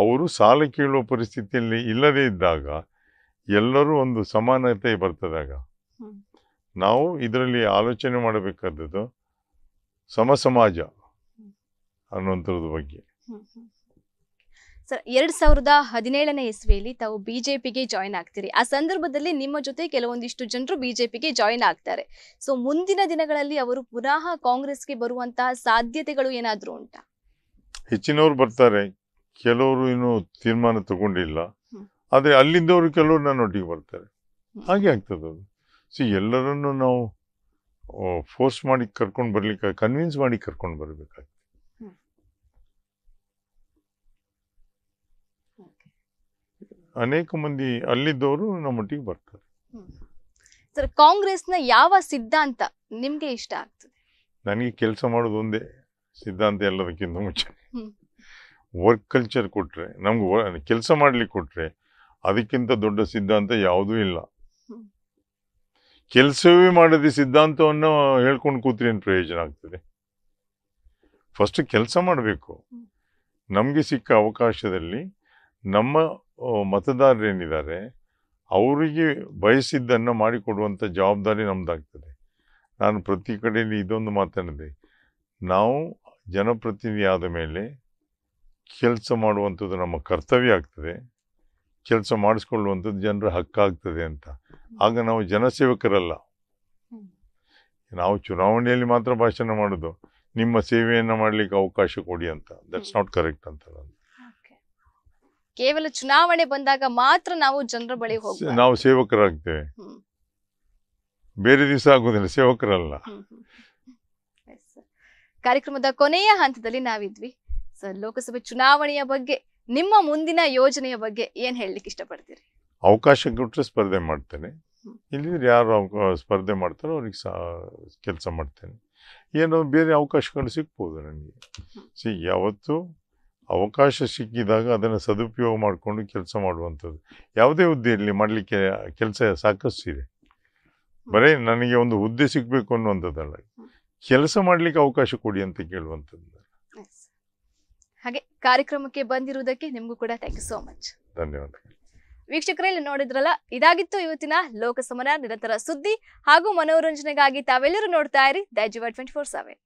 ಅವರು ಸಾಲ ಕೇಳುವ ಪರಿಸ್ಥಿತಿಯಲ್ಲಿ ಇಲ್ಲದೇ ಇದ್ದಾಗ ಎಲ್ಲರೂ ಒಂದು ಸಮಾನತೆ ಬರ್ತದಾಗ ನಾವು ಇದರಲ್ಲಿ ಆಲೋಚನೆ ಮಾಡಬೇಕಾದದ್ದು ಸಮ ಸಮಾಜ ಅನ್ನುವಂಥದ್ದು ಬಗ್ಗೆ ಸರ್ ಎರಡ್ ಸಾವಿರದ ಹದಿನೇಳನೇ ಇಸ್ವಿಯಲ್ಲಿ ತಾವು ಬಿಜೆಪಿಗೆ ಜಾಯಿನ್ ಆಗ್ತೀರಿ ಆ ಸಂದರ್ಭದಲ್ಲಿ ನಿಮ್ಮ ಜೊತೆ ಕೆಲವೊಂದಿಷ್ಟು ಜನರು ಬಿಜೆಪಿಗೆ ಜಾಯಿನ್ ಆಗ್ತಾರೆ ಸೊ ಮುಂದಿನ ದಿನಗಳಲ್ಲಿ ಅವರು ಪುನಃ ಕಾಂಗ್ರೆಸ್ಗೆ ಬರುವಂತಹ ಸಾಧ್ಯತೆಗಳು ಏನಾದರೂ ಉಂಟ ಹೆಚ್ಚಿನವರು ಬರ್ತಾರೆ ಕೆಲವರು ಇನ್ನು ತೀರ್ಮಾನ ತಗೊಂಡಿಲ್ಲ ಆದರೆ ಅಲ್ಲಿಂದವರು ಕೆಲವರು ನನ್ನೊಟ್ಟಿಗೆ ಬರ್ತಾರೆ ಹಾಗೆ ಆಗ್ತದೆ ಅದು ಸಿ ಎಲ್ಲರನ್ನು ನಾವು ಫೋರ್ಸ್ ಮಾಡಿ ಕರ್ಕೊಂಡು ಬರ್ಲಿಕ್ಕೆ ಕನ್ವಿನ್ಸ್ ಮಾಡಿ ಕರ್ಕೊಂಡು ಬರಬೇಕಾಗ್ತದೆ ಅನೇಕ ಮಂದಿ ಅಲ್ಲಿದ್ದವರು ನಮ್ಮೊಟ್ಟಿಗೆ ಬರ್ತಾರೆ ಸರ್ ಕಾಂಗ್ರೆಸ್ನ ಯಾವ ಸಿದ್ಧಾಂತ ನಿಮಗೆ ಇಷ್ಟ ಆಗ್ತದೆ ನನಗೆ ಕೆಲಸ ಮಾಡೋದು ಒಂದೇ ಸಿದ್ಧಾಂತ ಎಲ್ಲದಕ್ಕಿಂತ ಮುಂಚೆ ವರ್ಕ್ ಕಲ್ಚರ್ ಕೊಟ್ಟರೆ ನಮ್ಗೆ ಕೆಲಸ ಮಾಡ್ಲಿಕ್ಕೆ ಕೊಟ್ಟರೆ ಅದಕ್ಕಿಂತ ದೊಡ್ಡ ಸಿದ್ಧಾಂತ ಯಾವುದೂ ಇಲ್ಲ ಕೆಲಸವೇ ಮಾಡದೆ ಸಿದ್ಧಾಂತವನ್ನು ಹೇಳ್ಕೊಂಡು ಕೂತ್ರಿ ಏನು ಪ್ರಯೋಜನ ಆಗ್ತದೆ ಫಸ್ಟ್ ಕೆಲಸ ಮಾಡಬೇಕು ನಮಗೆ ಸಿಕ್ಕ ಅವಕಾಶದಲ್ಲಿ ನಮ್ಮ ಮತದಾರರೇನಿದ್ದಾರೆ ಅವರಿಗೆ ಬಯಸಿದ್ದನ್ನು ಮಾಡಿಕೊಡುವಂಥ ಜವಾಬ್ದಾರಿ ನಮ್ಮದಾಗ್ತದೆ ನಾನು ಪ್ರತಿ ಕಡೆಯಲ್ಲಿ ಇದೊಂದು ಮಾತಾಡಿದೆ ನಾವು ಜನಪ್ರತಿನಿಧಿ ಆದ ಮೇಲೆ ಕೆಲಸ ಮಾಡುವಂಥದ್ದು ನಮ್ಮ ಕರ್ತವ್ಯ ಆಗ್ತದೆ ಕೆಲಸ ಮಾಡಿಸ್ಕೊಳ್ಳುವಂಥದ್ದು ಜನರ ಹಕ್ಕಾಗ್ತದೆ ಅಂತ ಆಗ ನಾವು ಜನಸೇವಕರಲ್ಲ ನಾವು ಚುನಾವಣೆಯಲ್ಲಿ ಮಾತ್ರ ಭಾಷಣ ಮಾಡೋದು ನಿಮ್ಮ ಸೇವೆಯನ್ನು ಮಾಡಲಿಕ್ಕೆ ಅವಕಾಶ ಕೊಡಿ ಅಂತ ದಟ್ಸ್ ನಾಟ್ ಕರೆಕ್ಟ್ ಅಂತ ಕೇವಲ ಚುನಾವಣೆ ಬಂದಾಗ ಮಾತ್ರ ನಾವು ಜನರ ಬಳಿ ಹೋಗ್ತೀವಿ ನಾವು ಸೇವಕರಾಗ್ತೇವೆ ಬೇರೆ ದಿವಸ ಆಗುದಿಲ್ಲ ಸೇವಕರಲ್ಲ ಕಾರ್ಯಕ್ರಮದ ಕೊನೆಯ ಹಂತದಲ್ಲಿ ನಾವಿದ್ವಿ ಸರ್ ಲೋಕಸಭೆ ಚುನಾವಣೆಯ ಬಗ್ಗೆ ನಿಮ್ಮ ಮುಂದಿನ ಯೋಜನೆಯ ಬಗ್ಗೆ ಏನ್ ಹೇಳಲಿಕ್ಕೆ ಇಷ್ಟಪಡ್ತೀರಿ ಅವಕಾಶ ಕೊಟ್ಟರೆ ಸ್ಪರ್ಧೆ ಮಾಡ್ತೇನೆ ಇಲ್ಲಿ ಯಾರು ಸ್ಪರ್ಧೆ ಮಾಡ್ತಾರೋ ಅವ್ರಿಗೆ ಕೆಲಸ ಮಾಡ್ತೇನೆ ಏನೋ ಬೇರೆ ಅವಕಾಶಗಳು ಸಿಗ್ಬೋದು ನನಗೆ ಸಿ ಯಾವತ್ತು ಅವಕಾಶ ಸಿಕ್ಕಿದಾಗ ಅದನ್ನು ಸದುಪಯೋಗ ಮಾಡಿಕೊಂಡು ಕೆಲಸ ಮಾಡುವಂಥದ್ದು ಯಾವುದೇ ಹುದ್ದೆ ಇರಲಿ ಮಾಡಲಿಕ್ಕೆ ಕೆಲಸ ಸಾಕಷ್ಟು ಇದೆ ಬರೀ ನನಗೆ ಒಂದು ಹುದ್ದೆ ಸಿಗಬೇಕು ಅನ್ನುವಂಥದ್ದಲ್ಲ ಕೆಲಸ ಮಾಡಲಿಕ್ಕೆ ಅವಕಾಶ ಕೊಡಿ ಅಂತ ಕೇಳುವಂಥದ್ದು ಹಾಗೆ ಕಾರ್ಯಕ್ರಮಕ್ಕೆ ಬಂದಿರುವುದಕ್ಕೆ ನಿಮಗೂ ಕೂಡ ಥ್ಯಾಂಕ್ ಯು ಸೋ ಮಚ್ ಧನ್ಯವಾದಗಳು ವೀಕ್ಷಕರಲ್ಲಿ ನೋಡಿದ್ರಲ್ಲ ಇದಾಗಿತ್ತು ಇವತ್ತಿನ ಲೋಕಸಮರ ನಿರಂತರ ಸುದ್ದಿ ಹಾಗೂ ಮನೋರಂಜನೆಗಾಗಿ ತಾವೆಲ್ಲರೂ ನೋಡ್ತಾ ಇರಿ ದೈಜುವ ಟ್ವೆಂಟಿ ಫೋರ್ ಸೆವೆನ್